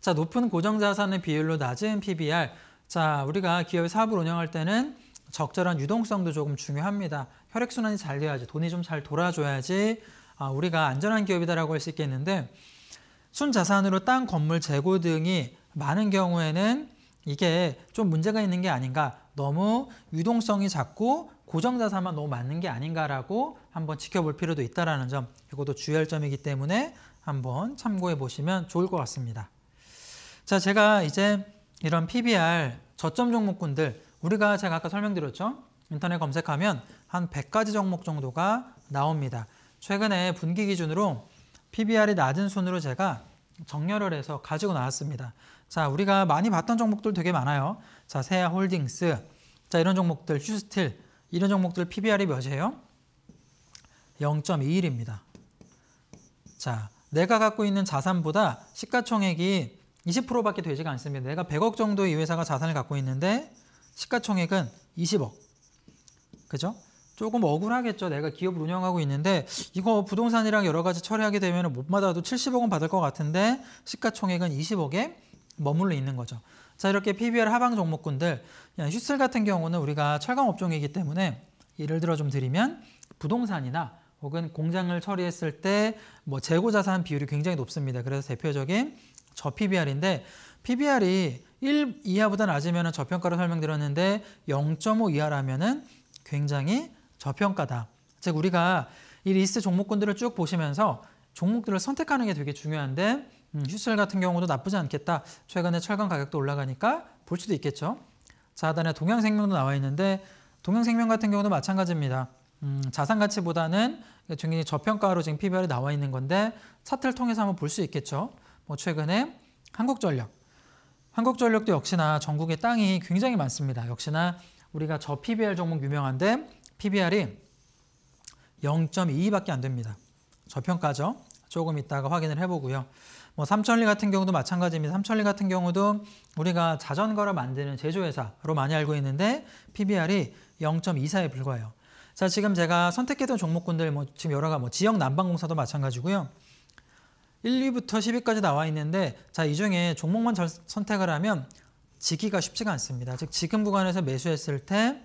자, 높은 고정자산의 비율로 낮은 PBR. 자, 우리가 기업의 사업을 운영할 때는 적절한 유동성도 조금 중요합니다. 혈액순환이 잘 돼야지, 돈이 좀 잘 돌아줘야지 아, 우리가 안전한 기업이다라고 할 수 있겠는데 순자산으로 땅, 건물, 재고 등이 많은 경우에는 이게 좀 문제가 있는 게 아닌가 너무 유동성이 작고 고정자산만 너무 많은 게 아닌가라고 한번 지켜볼 필요도 있다라는 점 이것도 주의할 점이기 때문에 한번 참고해 보시면 좋을 것 같습니다. 자, 제가 이제 이런 PBR 저점 종목군들 우리가 제가 아까 설명드렸죠? 인터넷 검색하면 한 100가지 종목 정도가 나옵니다. 최근에 분기 기준으로 PBR이 낮은 순으로 제가 정렬을 해서 가지고 나왔습니다. 자, 우리가 많이 봤던 종목들 되게 많아요. 자, 세아 홀딩스, 자, 이런 종목들, 휴스틸, 이런 종목들 PBR이 몇이에요? 0.21입니다. 자, 내가 갖고 있는 자산보다 시가총액이 20%밖에 되지가 않습니다. 내가 100억 정도의 이 회사가 자산을 갖고 있는데 시가총액은 20억. 그죠? 조금 억울하겠죠. 내가 기업을 운영하고 있는데 이거 부동산이랑 여러 가지 처리하게 되면 못마다도 70억 원 받을 것 같은데 시가총액은 20억에 머물러 있는 거죠. 자 이렇게 PBR 하방 종목군들 휴슬 같은 경우는 우리가 철강 업종이기 때문에 예를 들어 좀 드리면 부동산이나 혹은 공장을 처리했을 때 뭐 재고 자산 비율이 굉장히 높습니다. 그래서 대표적인 저 PBR인데 PBR이 1 이하보다 낮으면 저평가로 설명드렸는데 0.5 이하라면은 굉장히 저평가다. 즉 우리가 이 리스트 종목군들을 쭉 보시면서 종목들을 선택하는 게 되게 중요한데 음, 휴슬 같은 경우도 나쁘지 않겠다. 최근에 철강 가격도 올라가니까 볼 수도 있겠죠. 자단에 동양생명도 나와 있는데 동양생명 같은 경우도 마찬가지입니다. 음, 자산 가치보다는 굉장히 저평가로 지금 PBR이 나와 있는 건데 차트를 통해서 한번 볼 수 있겠죠. 뭐 최근에 한국전력, 한국전력도 역시나 전국의 땅이 굉장히 많습니다. 역시나 우리가 저 PBR 종목 유명한데 PBR이 0.22밖에 안 됩니다. 저평가죠. 조금 이따가 확인을 해보고요. 뭐 삼천리 같은 경우도 마찬가지입니다. 삼천리 같은 경우도 우리가 자전거를 만드는 제조회사로 많이 알고 있는데 PBR이 0.24에 불과해요. 자 지금 제가 선택했던 종목군들 뭐 지금 여러가 뭐 지역 난방공사도 마찬가지고요. 1, 위부터 10위까지 나와 있는데 자이 중에 종목만 선택을 하면 지기가 쉽지가 않습니다. 즉 지금 구간에서 매수했을 때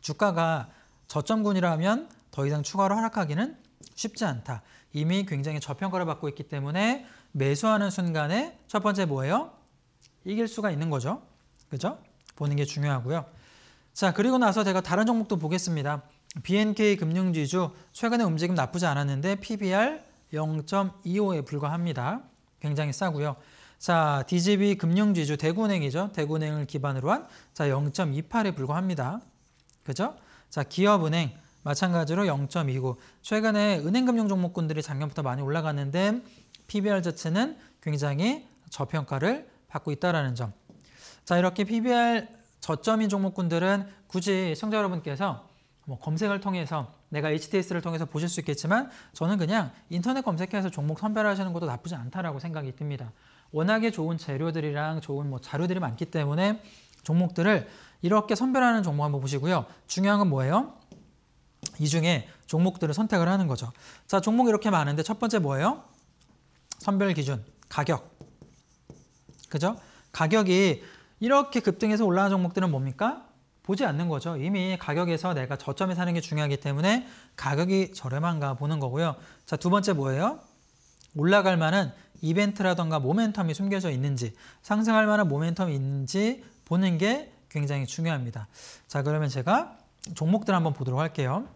주가가 저점군이라 하면 더 이상 추가로 하락하기는 쉽지 않다. 이미 굉장히 저평가를 받고 있기 때문에 매수하는 순간에 첫 번째 뭐예요? 이길 수가 있는 거죠. 그죠? 보는 게 중요하고요. 자, 그리고 나서 제가 다른 종목도 보겠습니다. BNK 금융지주 최근에 움직임 나쁘지 않았는데 PBR 0.25에 불과합니다. 굉장히 싸고요. 자, DGB 금융지주 대구은행이죠. 대구은행을 기반으로 한자 0.28에 불과합니다. 그죠? 자, 기업은행 마찬가지로 0.29. 최근에 은행금융 종목군들이 작년부터 많이 올라갔는데 PBR 자체는 굉장히 저평가를 받고 있다라는 점. 자, 이렇게 PBR 저점인 종목군들은 굳이 시청자 여러분께서 뭐 검색을 통해서 내가 HTS를 통해서 보실 수 있겠지만 저는 그냥 인터넷 검색해서 종목 선별하시는 것도 나쁘지 않다라고 생각이 듭니다. 워낙에 좋은 재료들이랑 좋은 뭐 자료들이 많기 때문에 종목들을 이렇게 선별하는 종목 한번 보시고요. 중요한 건 뭐예요? 이 중에 종목들을 선택을 하는 거죠. 자, 종목 이렇게 많은데 첫 번째 뭐예요? 선별 기준, 가격. 그죠? 가격이 이렇게 급등해서 올라간 종목들은 뭡니까? 보지 않는 거죠. 이미 가격에서 내가 저점에 사는 게 중요하기 때문에 가격이 저렴한가 보는 거고요. 자, 두 번째 뭐예요? 올라갈 만한 이벤트라던가 모멘텀이 숨겨져 있는지, 상승할 만한 모멘텀이 있는지 보는 게 굉장히 중요합니다. 자, 그러면 제가 종목들 한번 보도록 할게요.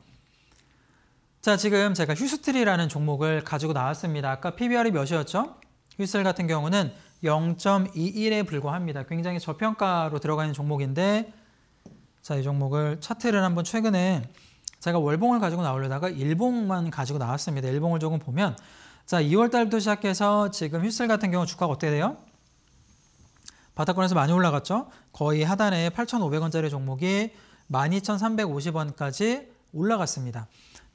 자, 지금 제가 휴스트리라는 종목을 가지고 나왔습니다. 아까 PBR이 몇이었죠? 휴슬 같은 경우는 0.21에 불과합니다. 굉장히 저평가로 들어가 는 종목인데 자, 이 종목을 차트를 한번 최근에 제가 월봉을 가지고 나오려다가 일봉만 가지고 나왔습니다. 일봉을 조금 보면 자, 2월 달부터 시작해서 지금 휴슬 같은 경우 주가가 어떻게 돼요? 바닥권에서 많이 올라갔죠. 거의 하단에 8,500원짜리 종목이 12,350원까지 올라갔습니다.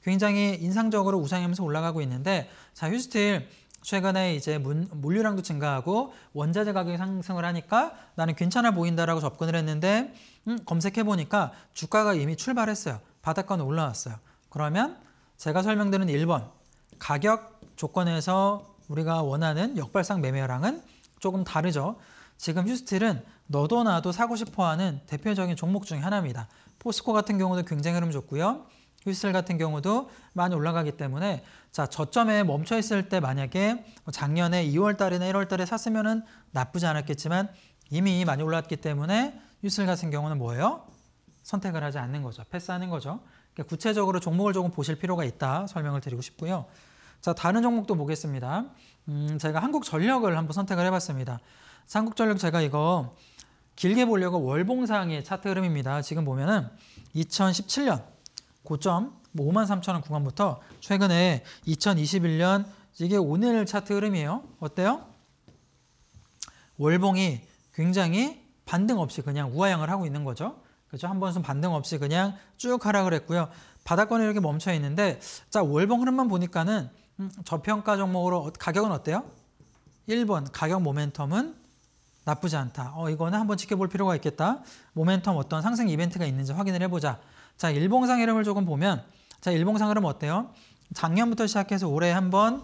굉장히 인상적으로 우상하면서 올라가고 있는데 자 휴스틸 최근에 이제 물류량도 증가하고 원자재 가격이 상승을 하니까 나는 괜찮아 보인다라고 접근을 했는데 음, 검색해 보니까 주가가 이미 출발했어요. 바닥권 올라왔어요. 그러면 제가 설명드린 1번 가격 조건에서 우리가 원하는 역발상 매매랑은 조금 다르죠. 지금 휴스틸은 너도 나도 사고 싶어하는 대표적인 종목 중 하나입니다. 포스코 같은 경우도 굉장히 흐름 좋고요. 휴스틸 같은 경우도 많이 올라가기 때문에 자 저점에 멈춰 있을 때 만약에 뭐 작년에 2월 달이나 1월 달에 샀으면은 나쁘지 않았겠지만 이미 많이 올랐기 때문에 휴스틸 같은 경우는 뭐예요? 선택을 하지 않는 거죠. 패스하는 거죠. 그러니까 구체적으로 종목을 조금 보실 필요가 있다 설명을 드리고 싶고요. 자 다른 종목도 보겠습니다. 음, 제가 한국전력을 한번 선택을 해봤습니다. 삼국전력 제가 이거 길게 보려고 월봉상의 차트 흐름입니다. 지금 보면은 2017년 고점 5 0 0 0원 구간부터 최근에 2021년 이게 오늘 차트 흐름이에요. 어때요? 월봉이 굉장히 반등 없이 그냥 우아향을 하고 있는 거죠. 그렇죠? 한 번 순 반등 없이 그냥 쭉 하락을 했고요. 바닥권에 이렇게 멈춰 있는데 자 월봉 흐름만 보니까는 음, 저평가 종목으로 어, 가격은 어때요? 1번 가격 모멘텀은 나쁘지 않다. 어, 이거는 한번 지켜볼 필요가 있겠다. 모멘텀 어떤 상승 이벤트가 있는지 확인을 해보자. 자, 일봉상 흐름을 조금 보면 자, 일봉상 흐름 어때요? 작년부터 시작해서 올해 한번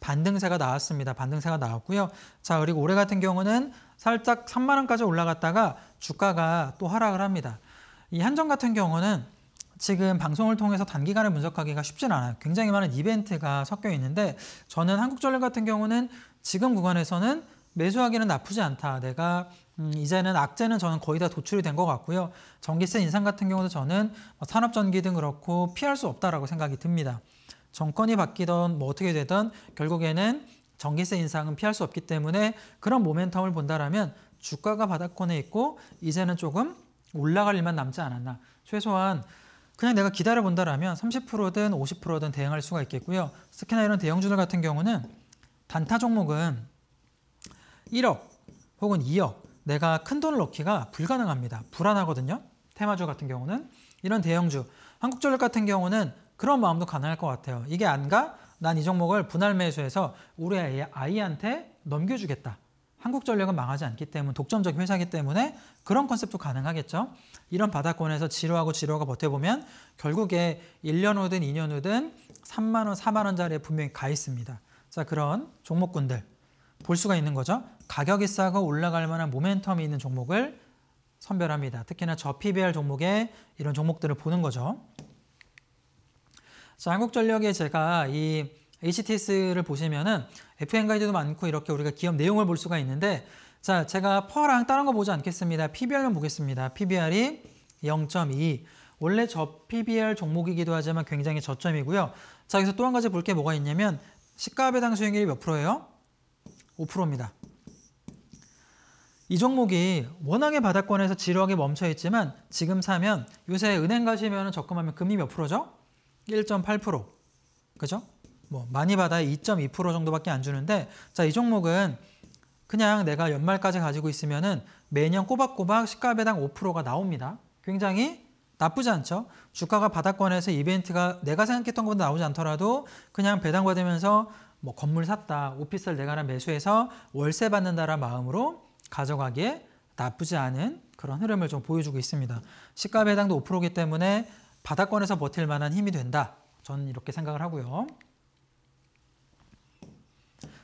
반등세가 나왔습니다. 반등세가 나왔고요. 자, 그리고 올해 같은 경우는 살짝 3만 원까지 올라갔다가 주가가 또 하락을 합니다. 이 한정 같은 경우는 지금 방송을 통해서 단기간에 분석하기가 쉽진 않아요. 굉장히 많은 이벤트가 섞여 있는데 저는 한국전력 같은 경우는 지금 구간에서는 매수하기는 나쁘지 않다. 내가 음, 이제는 악재는 저는 거의 다 도출이 된 것 같고요. 전기세 인상 같은 경우도 저는 뭐 산업전기 등 그렇고 피할 수 없다라고 생각이 듭니다. 정권이 바뀌던 뭐 어떻게 되던 결국에는 전기세 인상은 피할 수 없기 때문에 그런 모멘텀을 본다라면 주가가 바닥권에 있고 이제는 조금 올라갈 일만 남지 않았나. 최소한 그냥 내가 기다려본다라면 30%든 50%든 대응할 수가 있겠고요. 스캐나 이런 대형주들 같은 경우는 단타 종목은 1억 혹은 2억 내가 큰 돈을 넣기가 불가능합니다. 불안하거든요. 테마주 같은 경우는 이런 대형주 한국전력 같은 경우는 그런 마음도 가능할 것 같아요. 이게 안 가? 난 이 종목을 분할 매수해서 우리 아이한테 넘겨주겠다. 한국전력은 망하지 않기 때문에 독점적 인 회사이기 때문에 그런 컨셉도 가능하겠죠. 이런 바닥권에서 지루하고 지루하고 버텨보면 결국에 1년 후든 2년 후든 3만 원, 4만 원짜리에 분명히 가 있습니다. 자 그런 종목군들 볼 수가 있는 거죠. 가격이 싸고 올라갈 만한 모멘텀이 있는 종목을 선별합니다. 특히나 저 PBR 종목에 이런 종목들을 보는 거죠. 자, 한국전력에 제가 이 HTS를 보시면은 FN 가이드도 많고 이렇게 우리가 기업 내용을 볼 수가 있는데 자, 제가 퍼랑 다른 거 보지 않겠습니다. PBR만 보겠습니다. PBR이 0.2. 원래 저 PBR 종목이기도 하지만 굉장히 저점이고요. 자, 여기서 또 한 가지 볼 게 뭐가 있냐면 시가배당 수익률이 몇 프로예요? 5%입니다. 이 종목이 워낙에 바닥권에서 지루하게 멈춰 있지만 지금 사면 요새 은행 가시면 적금하면 금리 몇 프로죠? 1.8% 그죠? 뭐 많이 받아야 2.2% 정도밖에 안 주는데 자이 종목은 그냥 내가 연말까지 가지고 있으면은 매년 꼬박꼬박 시가배당 5%가 나옵니다. 굉장히 나쁘지 않죠. 주가가 바닥권에서 이벤트가 내가 생각했던 것보다 나오지 않더라도 그냥 배당 받으면서 뭐 건물 샀다, 오피스를 내가 하나 매수해서 월세 받는다라는 마음으로 가져가기에 나쁘지 않은 그런 흐름을 좀 보여주고 있습니다. 시가 배당도 5%이기 때문에 바닥권에서 버틸 만한 힘이 된다. 저는 이렇게 생각을 하고요.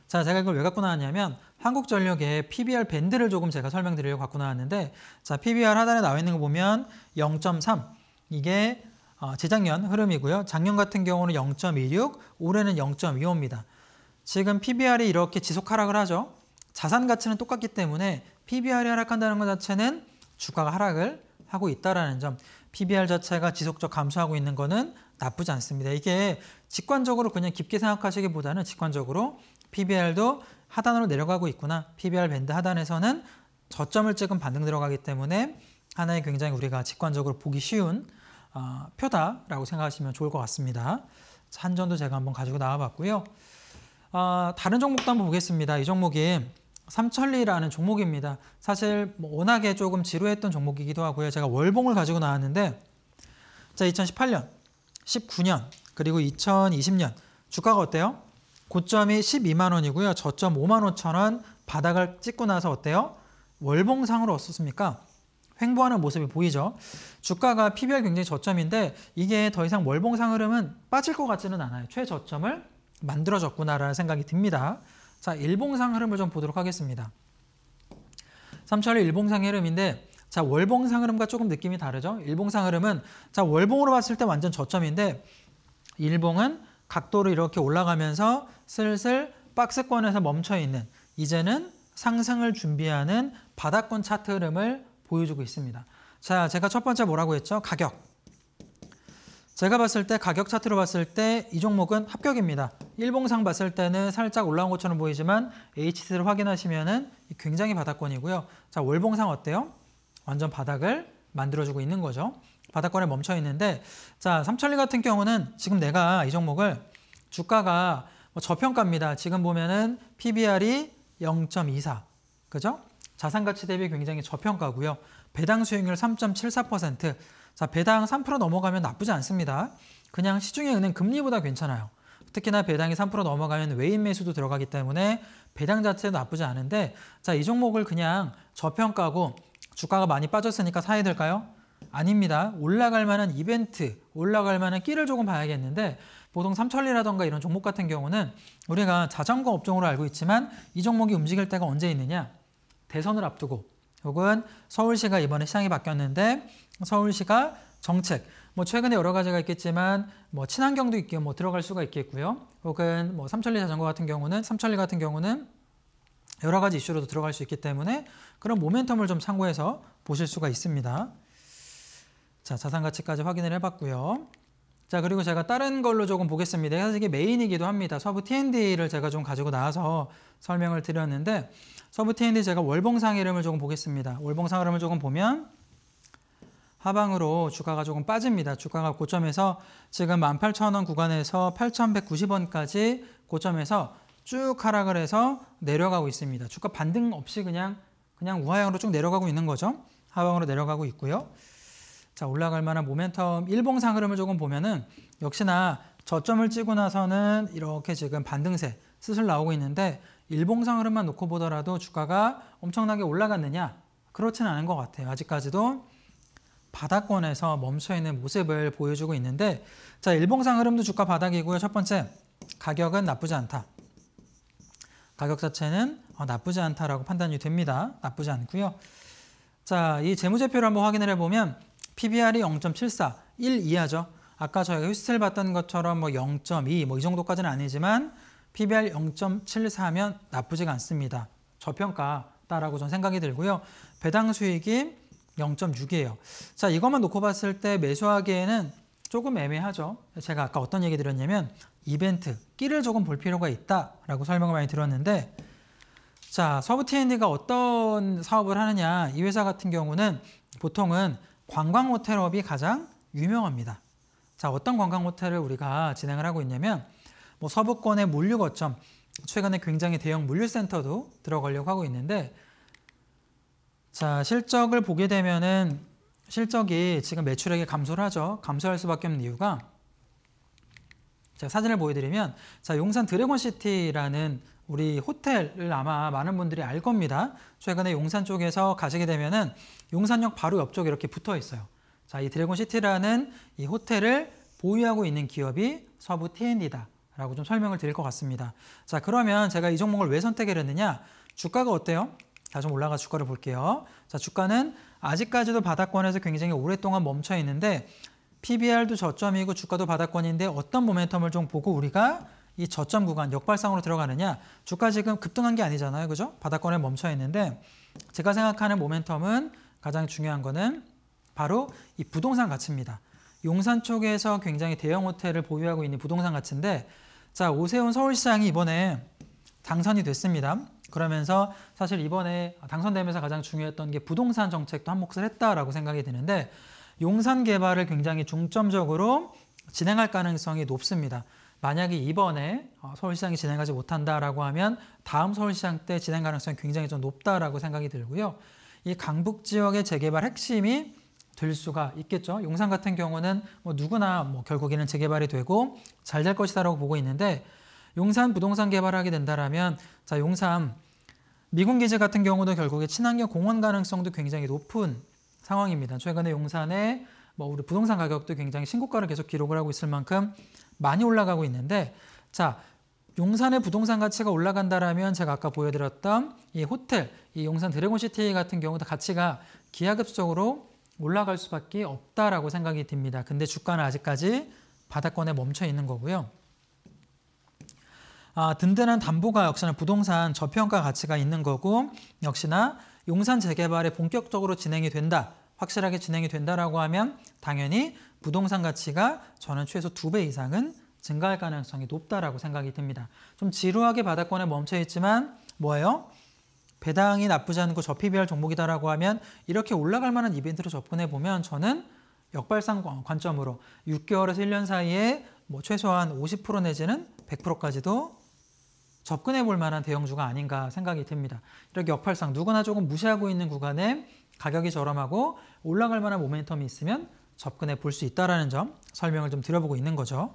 자, 제가 이걸 왜 갖고 나왔냐면 한국전력의 PBR 밴드를 조금 제가 설명드리려고 갖고 나왔는데 자, PBR 하단에 나와 있는 거 보면 0.3 이게 어, 재작년 흐름이고요. 작년 같은 경우는 0.26, 올해는 0.25입니다. 지금 PBR이 이렇게 지속 하락을 하죠. 자산 가치는 똑같기 때문에 PBR이 하락한다는 것 자체는 주가가 하락을 하고 있다라는 점. PBR 자체가 지속적 감소하고 있는 것은 나쁘지 않습니다. 이게 직관적으로 그냥 깊게 생각하시기보다는 직관적으로 PBR도 하단으로 내려가고 있구나. PBR 밴드 하단에서는 저점을 찍은 반등 들어가기 때문에 하나의 굉장히 우리가 직관적으로 보기 쉬운 어, 표다라고 생각하시면 좋을 것 같습니다. 한전도 제가 한번 가지고 나와봤고요. 아, 다른 종목도 한번 보겠습니다. 이 종목이 삼천리라는 종목입니다. 사실 뭐 워낙에 조금 지루했던 종목이기도 하고요. 제가 월봉을 가지고 나왔는데 자 2018년, 19년, 그리고 2020년 주가가 어때요? 고점이 12만 원이고요. 저점 5만 5천 원 바닥을 찍고 나서 어때요? 월봉상으로 어떻습니까? 횡보하는 모습이 보이죠. 주가가 PBR 굉장히 저점인데 이게 더 이상 월봉상 흐름은 빠질 것 같지는 않아요. 최저점을 만들어졌구나라는 생각이 듭니다. 자, 일봉상 흐름을 좀 보도록 하겠습니다. 삼철의 일봉상 흐름인데 자, 월봉상 흐름과 조금 느낌이 다르죠? 일봉상 흐름은 자, 월봉으로 봤을 때 완전 저점인데 일봉은 각도로 이렇게 올라가면서 슬슬 박스권에서 멈춰 있는 이제는 상승을 준비하는 바닥권 차트 흐름을 보여주고 있습니다. 자, 제가 첫 번째 뭐라고 했죠? 가격. 제가 봤을 때 가격 차트로 봤을 때 이 종목은 합격입니다. 일봉상 봤을 때는 살짝 올라온 것처럼 보이지만 HC를 확인하시면은 굉장히 바닥권이고요. 자, 월봉상 어때요? 완전 바닥을 만들어주고 있는 거죠. 바닥권에 멈춰 있는데 자, 삼천리 같은 경우는 지금 내가 이 종목을 주가가 뭐 저평가입니다. 지금 보면은 PBR이 0.24. 그죠? 자산 가치 대비 굉장히 저평가고요. 배당 수익률 3.74%. 자, 배당 3% 넘어가면 나쁘지 않습니다. 그냥 시중의 은행 금리보다 괜찮아요. 특히나 배당이 3% 넘어가면 외인 매수도 들어가기 때문에 배당 자체도 나쁘지 않은데 자, 이 종목을 그냥 저평가고 주가가 많이 빠졌으니까 사야 될까요? 아닙니다. 올라갈 만한 이벤트, 올라갈 만한 끼를 조금 봐야겠는데 보통 삼천리라던가 이런 종목 같은 경우는 우리가 자전거 업종으로 알고 있지만 이 종목이 움직일 때가 언제 있느냐? 대선을 앞두고 혹은 서울시가 이번에 시장이 바뀌었는데 서울시가 정책, 뭐 최근에 여러 가지가 있겠지만 뭐 친환경도 있고 뭐 들어갈 수가 있겠고요. 혹은 뭐 삼천리 자전거 같은 경우는 삼천리 같은 경우는 여러 가지 이슈로도 들어갈 수 있기 때문에 그런 모멘텀을 좀 참고해서 보실 수가 있습니다. 자, 자산 가치까지 확인을 해봤고요. 자, 그리고 제가 다른 걸로 조금 보겠습니다. 사실 이게 메인이기도 합니다. 서부 T&D를 제가 좀 가지고 나와서 설명을 드렸는데 서부 T&D 제가 월봉상 이름을 조금 보겠습니다. 월봉상 이름을 조금 보면 하방으로 주가가 조금 빠집니다. 주가가 고점에서 지금 18,000원 구간에서 8,190원까지 고점에서 쭉 하락을 해서 내려가고 있습니다. 주가 반등 없이 그냥 그냥 우하향으로 쭉 내려가고 있는 거죠. 하방으로 내려가고 있고요. 자, 올라갈 만한 모멘텀 일봉상 흐름을 조금 보면은 역시나 저점을 찍고 나서는 이렇게 지금 반등세 슬슬 나오고 있는데 일봉상 흐름만 놓고 보더라도 주가가 엄청나게 올라갔느냐? 그렇지는 않은 것 같아요. 아직까지도 바닥권에서 멈춰 있는 모습을 보여주고 있는데 자 일봉상 흐름도 주가 바닥이고요. 첫 번째 가격은 나쁘지 않다. 가격 자체는 어, 나쁘지 않다라고 판단이 됩니다. 나쁘지 않고요. 자, 이 재무제표를 한번 확인을 해보면 PBR이 0.74, 1 이하죠. 아까 저희가 휴스를 봤던 것처럼 뭐 0.2, 뭐이 정도까지는 아니지만 PBR 0.74면 나쁘지가 않습니다. 저평가다라고 저는 생각이 들고요. 배당 수익이 0.6이에요. 자, 이것만 놓고 봤을 때 매수하기에는 조금 애매하죠. 제가 아까 어떤 얘기 드렸냐면 이벤트, 끼를 조금 볼 필요가 있다라고 설명을 많이 드렸는데 자, 서브 T&D가 어떤 사업을 하느냐. 이 회사 같은 경우는 보통은 관광 호텔업이 가장 유명합니다. 자, 어떤 관광 호텔을 우리가 진행을 하고 있냐면 뭐 서부권의 물류 거점, 최근에 굉장히 대형 물류센터도 들어가려고 하고 있는데 자, 실적을 보게 되면은 실적이 지금 매출액이 감소를 하죠. 감소할 수밖에 없는 이유가 제가 사진을 보여드리면 자, 용산 드래곤시티라는 우리 호텔을 아마 많은 분들이 알 겁니다. 최근에 용산 쪽에서 가시게 되면은 용산역 바로 옆쪽에 이렇게 붙어 있어요. 자, 이 드래곤시티라는 이 호텔을 보유하고 있는 기업이 서부 T&D다. 라고 좀 설명을 드릴 것 같습니다. 자, 그러면 제가 이 종목을 왜 선택을 했느냐? 주가가 어때요? 다시 올라가 주가를 볼게요. 자, 주가는 아직까지도 바닥권에서 굉장히 오랫동안 멈춰 있는데 PBR도 저점이고 주가도 바닥권인데 어떤 모멘텀을 좀 보고 우리가 이 저점 구간 역발상으로 들어가느냐 주가 지금 급등한 게 아니잖아요 그죠 바닥권에 멈춰 있는데 제가 생각하는 모멘텀은 가장 중요한 거는 바로 이 부동산 가치입니다 용산 쪽에서 굉장히 대형 호텔을 보유하고 있는 부동산 가치인데 자 오세훈 서울시장이 이번에 당선이 됐습니다 그러면서 사실 이번에 당선되면서 가장 중요했던 게 부동산 정책도 한 몫을 했다라고 생각이 드는데 용산 개발을 굉장히 중점적으로 진행할 가능성이 높습니다. 만약에 이번에 어, 서울시장이 진행하지 못한다라고 하면 다음 서울시장 때 진행 가능성이 굉장히 좀 높다라고 생각이 들고요. 이 강북 지역의 재개발 핵심이 될 수가 있겠죠. 용산 같은 경우는 뭐 누구나 뭐 결국에는 재개발이 되고 잘 될 것이다라고 보고 있는데 용산 부동산 개발하게 된다라면 자 용산 미군 기지 같은 경우도 결국에 친환경 공원 가능성도 굉장히 높은 상황입니다. 최근에 용산에 뭐 우리 부동산 가격도 굉장히 신고가를 계속 기록을 하고 있을 만큼 많이 올라가고 있는데 자 용산의 부동산 가치가 올라간다라면 제가 아까 보여드렸던 이 호텔, 이 용산 드래곤시티 같은 경우도 가치가 기하급수적으로 올라갈 수밖에 없다라고 생각이 듭니다. 근데 주가는 아직까지 바닥권에 멈춰 있는 거고요. 아, 든든한 담보가 역시나 부동산 저평가 가치가 있는 거고 역시나 용산 재개발에 본격적으로 진행이 된다. 확실하게 진행이 된다라고 하면 당연히 부동산 가치가 저는 최소 두 배 이상은 증가할 가능성이 높다라고 생각이 듭니다. 좀 지루하게 바닥권에 멈춰 있지만 뭐예요? 배당이 나쁘지 않고 저피 b r 종목이다라고 하면 이렇게 올라갈 만한 이벤트로 접근해 보면 저는 역발상 관점으로 6개월에서 1년 사이에 뭐 최소한 50% 내지는 100%까지도 접근해 볼 만한 대형주가 아닌가 생각이 듭니다. 이렇게 역팔상 누구나 조금 무시하고 있는 구간에 가격이 저렴하고 올라갈 만한 모멘텀이 있으면 접근해 볼 수 있다는 점 설명을 좀 드려보고 있는 거죠.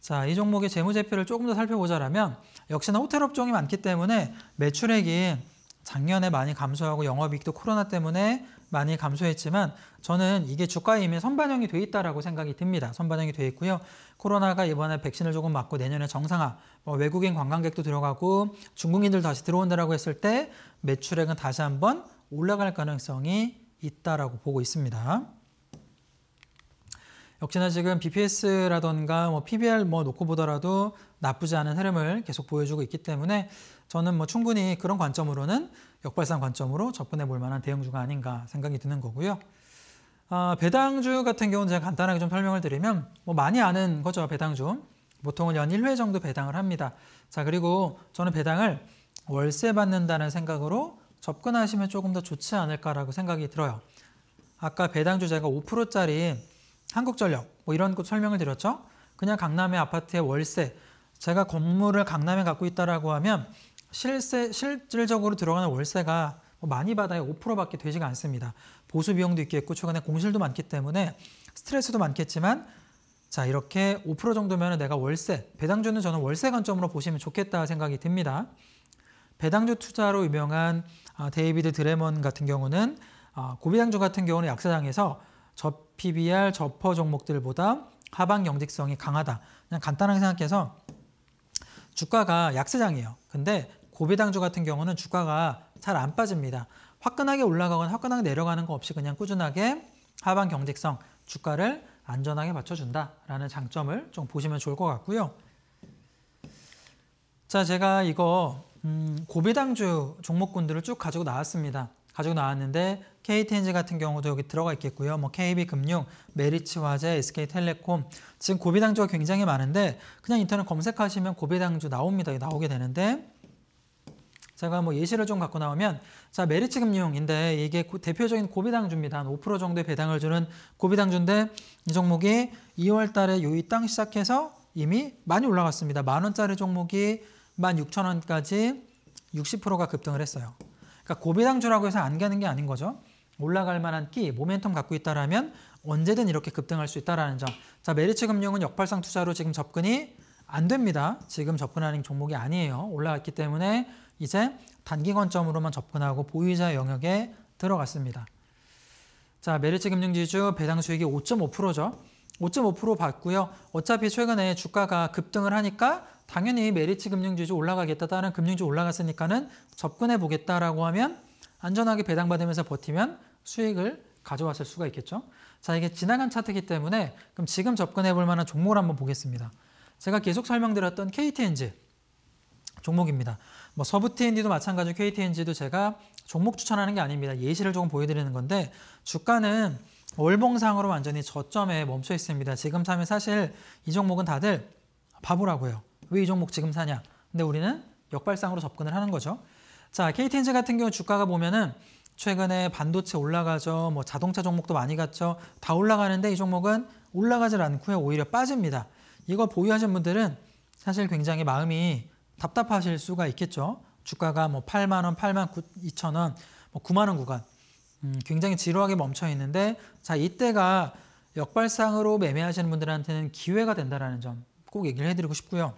자, 이 종목의 재무제표를 조금 더 살펴보자면 역시나 호텔 업종이 많기 때문에 매출액이 작년에 많이 감소하고 영업이익도 코로나 때문에 많이 감소했지만 저는 이게 주가에 이미 선반영이 돼 있다라고 생각이 듭니다. 선반영이 돼 있고요. 코로나가 이번에 백신을 조금 맞고 내년에 정상화, 뭐 외국인 관광객도 들어가고 중국인들 다시 들어온다라고 했을 때 매출액은 다시 한번 올라갈 가능성이 있다라고 보고 있습니다. 역시나 지금 BPS라던가 뭐 PBR 뭐 놓고 보더라도 나쁘지 않은 흐름을 계속 보여주고 있기 때문에 저는 뭐 충분히 그런 관점으로는 역발상 관점으로 접근해 볼 만한 대형주가 아닌가 생각이 드는 거고요. 아, 배당주 같은 경우는 제가 간단하게 좀 설명을 드리면 뭐 많이 아는 거죠, 배당주. 보통은 연 1회 정도 배당을 합니다. 자, 그리고 저는 배당을 월세 받는다는 생각으로 접근하시면 조금 더 좋지 않을까라고 생각이 들어요. 아까 배당주 제가 5%짜리 한국전력 뭐 이런 것 설명을 드렸죠. 그냥 강남의 아파트의 월세 제가 건물을 강남에 갖고 있다라고 하면 실세, 실질적으로 들어가는 월세가 뭐 많이 받아야 5%밖에 되지가 않습니다. 보수 비용도 있겠고 최근에 공실도 많기 때문에 스트레스도 많겠지만 자 이렇게 5% 정도면 내가 월세, 배당주는 저는 월세 관점으로 보시면 좋겠다 생각이 듭니다. 배당주 투자로 유명한 아, 데이비드 드레먼 같은 경우는 아, 고배당주 같은 경우는 약세장에서 저 PBR, 저퍼 종목들보다 하방 경직성이 강하다. 그냥 간단하게 생각해서 주가가 약세장이에요. 근데 고배당주 같은 경우는 주가가 잘 안 빠집니다. 화끈하게 올라가거나 화끈하게 내려가는 거 없이 그냥 꾸준하게 하반 경직성 주가를 안전하게 받쳐준다라는 장점을 좀 보시면 좋을 것 같고요. 자, 제가 이거 음, 고배당주 종목군들을 쭉 가지고 나왔습니다. 가지고 나왔는데 KTNG 같은 경우도 여기 들어가 있겠고요. 뭐 KB금융, 메리츠화재, SK텔레콤 지금 고배당주가 굉장히 많은데 그냥 인터넷 검색하시면 고배당주 나옵니다. 나오게 되는데 제가 뭐 예시를 좀 갖고 나오면 자 메리츠 금융인데 이게 대표적인 고비당주입니다. 한 5% 정도의 배당을 주는 고비당주인데 이 종목이 2월 달에 요 이땅 시작해서 이미 많이 올라갔습니다. 만 원짜리 종목이 1 6 0 0 0 원까지 60%가 급등을 했어요. 그러니까 고비당주라고 해서 안 가는 게 아닌 거죠. 올라갈 만한 끼, 모멘텀 갖고 있다라면 언제든 이렇게 급등할 수 있다라는 점. 자, 메리츠 금융은 역발상 투자로 지금 접근이 안 됩니다. 지금 접근하는 종목이 아니에요. 올라갔기 때문에 이제 단기 관점으로만 접근하고 보유자 영역에 들어갔습니다. 자, 메리츠 금융지주 배당 수익이 5.5%죠. 5.5% 받고요. 어차피 최근에 주가가 급등을 하니까 당연히 메리츠 금융지주 올라가겠다. 다른 금융주 올라갔으니까는 접근해 보겠다라고 하면 안전하게 배당받으면서 버티면 수익을 가져왔을 수가 있겠죠. 자, 이게 지나간 차트이기 때문에 그럼 지금 접근해 볼 만한 종목을 한번 보겠습니다. 제가 계속 설명드렸던 KTNG 종목입니다. 뭐 서브TND도 마찬가지로 KTNG도 제가 종목 추천하는 게 아닙니다. 예시를 조금 보여드리는 건데 주가는 월봉상으로 완전히 저점에 멈춰 있습니다. 지금 사면 사실 이 종목은 다들 바보라고요. 왜 이 종목 지금 사냐? 근데 우리는 역발상으로 접근을 하는 거죠. 자, KTNG 같은 경우 주가가 보면은 최근에 반도체 올라가죠. 뭐 자동차 종목도 많이 갔죠. 다 올라가는데 이 종목은 올라가질 않고요. 오히려 빠집니다. 이거 보유하신 분들은 사실 굉장히 마음이 답답하실 수가 있겠죠. 주가가 뭐 8만 원, 8만 9, 2천 원, 뭐 9만 원 구간 음, 굉장히 지루하게 멈춰 있는데 자 이때가 역발상으로 매매하시는 분들한테는 기회가 된다라는 점 꼭 얘기를 해드리고 싶고요.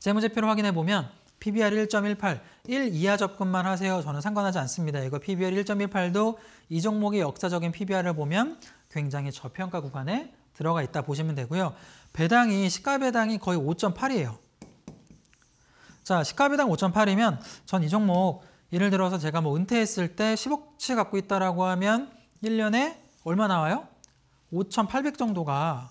재무제표를 확인해 보면 PBR 1.18, 1 이하 접근만 하세요. 저는 상관하지 않습니다. 이거 PBR 1.18도 이 종목의 역사적인 PBR을 보면 굉장히 저평가 구간에 들어가 있다 보시면 되고요. 배당이 시가 배당이 거의 5.8이에요. 자, 시가배당 5,008이면 전 이 종목 예를 들어서 제가 뭐 은퇴했을 때 10억치 갖고 있다라고 하면 1년에 얼마 나와요? 5,800 정도가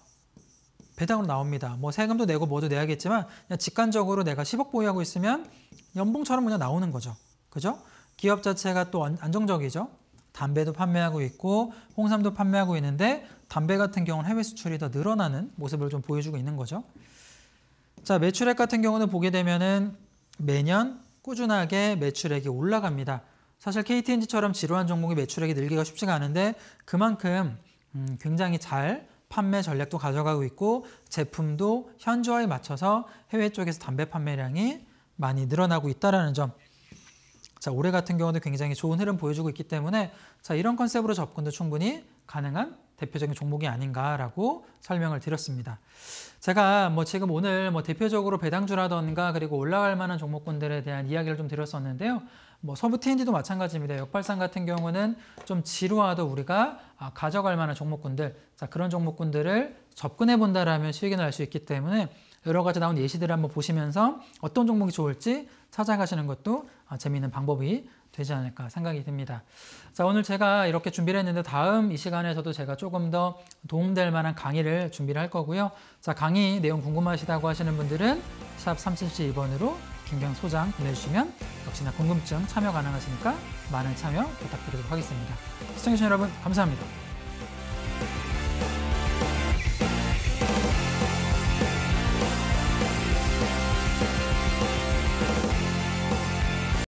배당으로 나옵니다. 뭐 세금도 내고 뭐도 내야겠지만 그냥 직관적으로 내가 10억 보유하고 있으면 연봉처럼 그냥 나오는 거죠. 그죠? 기업 자체가 또 안정적이죠. 담배도 판매하고 있고 홍삼도 판매하고 있는데 담배 같은 경우는 해외 수출이 더 늘어나는 모습을 좀 보여주고 있는 거죠. 자 매출액 같은 경우는 보게 되면은 매년 꾸준하게 매출액이 올라갑니다. 사실 KT&G처럼 지루한 종목이 매출액이 늘기가 쉽지가 않은데 그만큼 음, 굉장히 잘 판매 전략도 가져가고 있고 제품도 현지화에 맞춰서 해외 쪽에서 담배 판매량이 많이 늘어나고 있다는 점. 자, 올해 같은 경우는 굉장히 좋은 흐름 보여주고 있기 때문에 자, 이런 컨셉으로 접근도 충분히 가능한 대표적인 종목이 아닌가라고 설명을 드렸습니다. 제가 뭐 지금 오늘 뭐 대표적으로 배당주라던가 그리고 올라갈 만한 종목군들에 대한 이야기를 좀 드렸었는데요. 뭐 서부 T&D도 마찬가지입니다. 역발상 같은 경우는 좀 지루하도 우리가 아, 가져갈 만한 종목군들, 자 그런 종목군들을 접근해 본다라면 수익을 알수 있기 때문에 여러 가지 나온 예시들을 한번 보시면서 어떤 종목이 좋을지 찾아가시는 것도 아, 재미있는 방법이 되지 않을까 생각이 듭니다. 자, 오늘 제가 이렇게 준비를 했는데 다음 이 시간에서도 제가 조금 더 도움될 만한 강의를 준비를 할 거고요. 자, 강의 내용 궁금하시다고 하시는 분들은 샵 3072번으로 중경 소장 보내주시면 역시나 궁금증 참여 가능하시니까 많은 참여 부탁드리도록 하겠습니다. 시청해주신 여러분 감사합니다.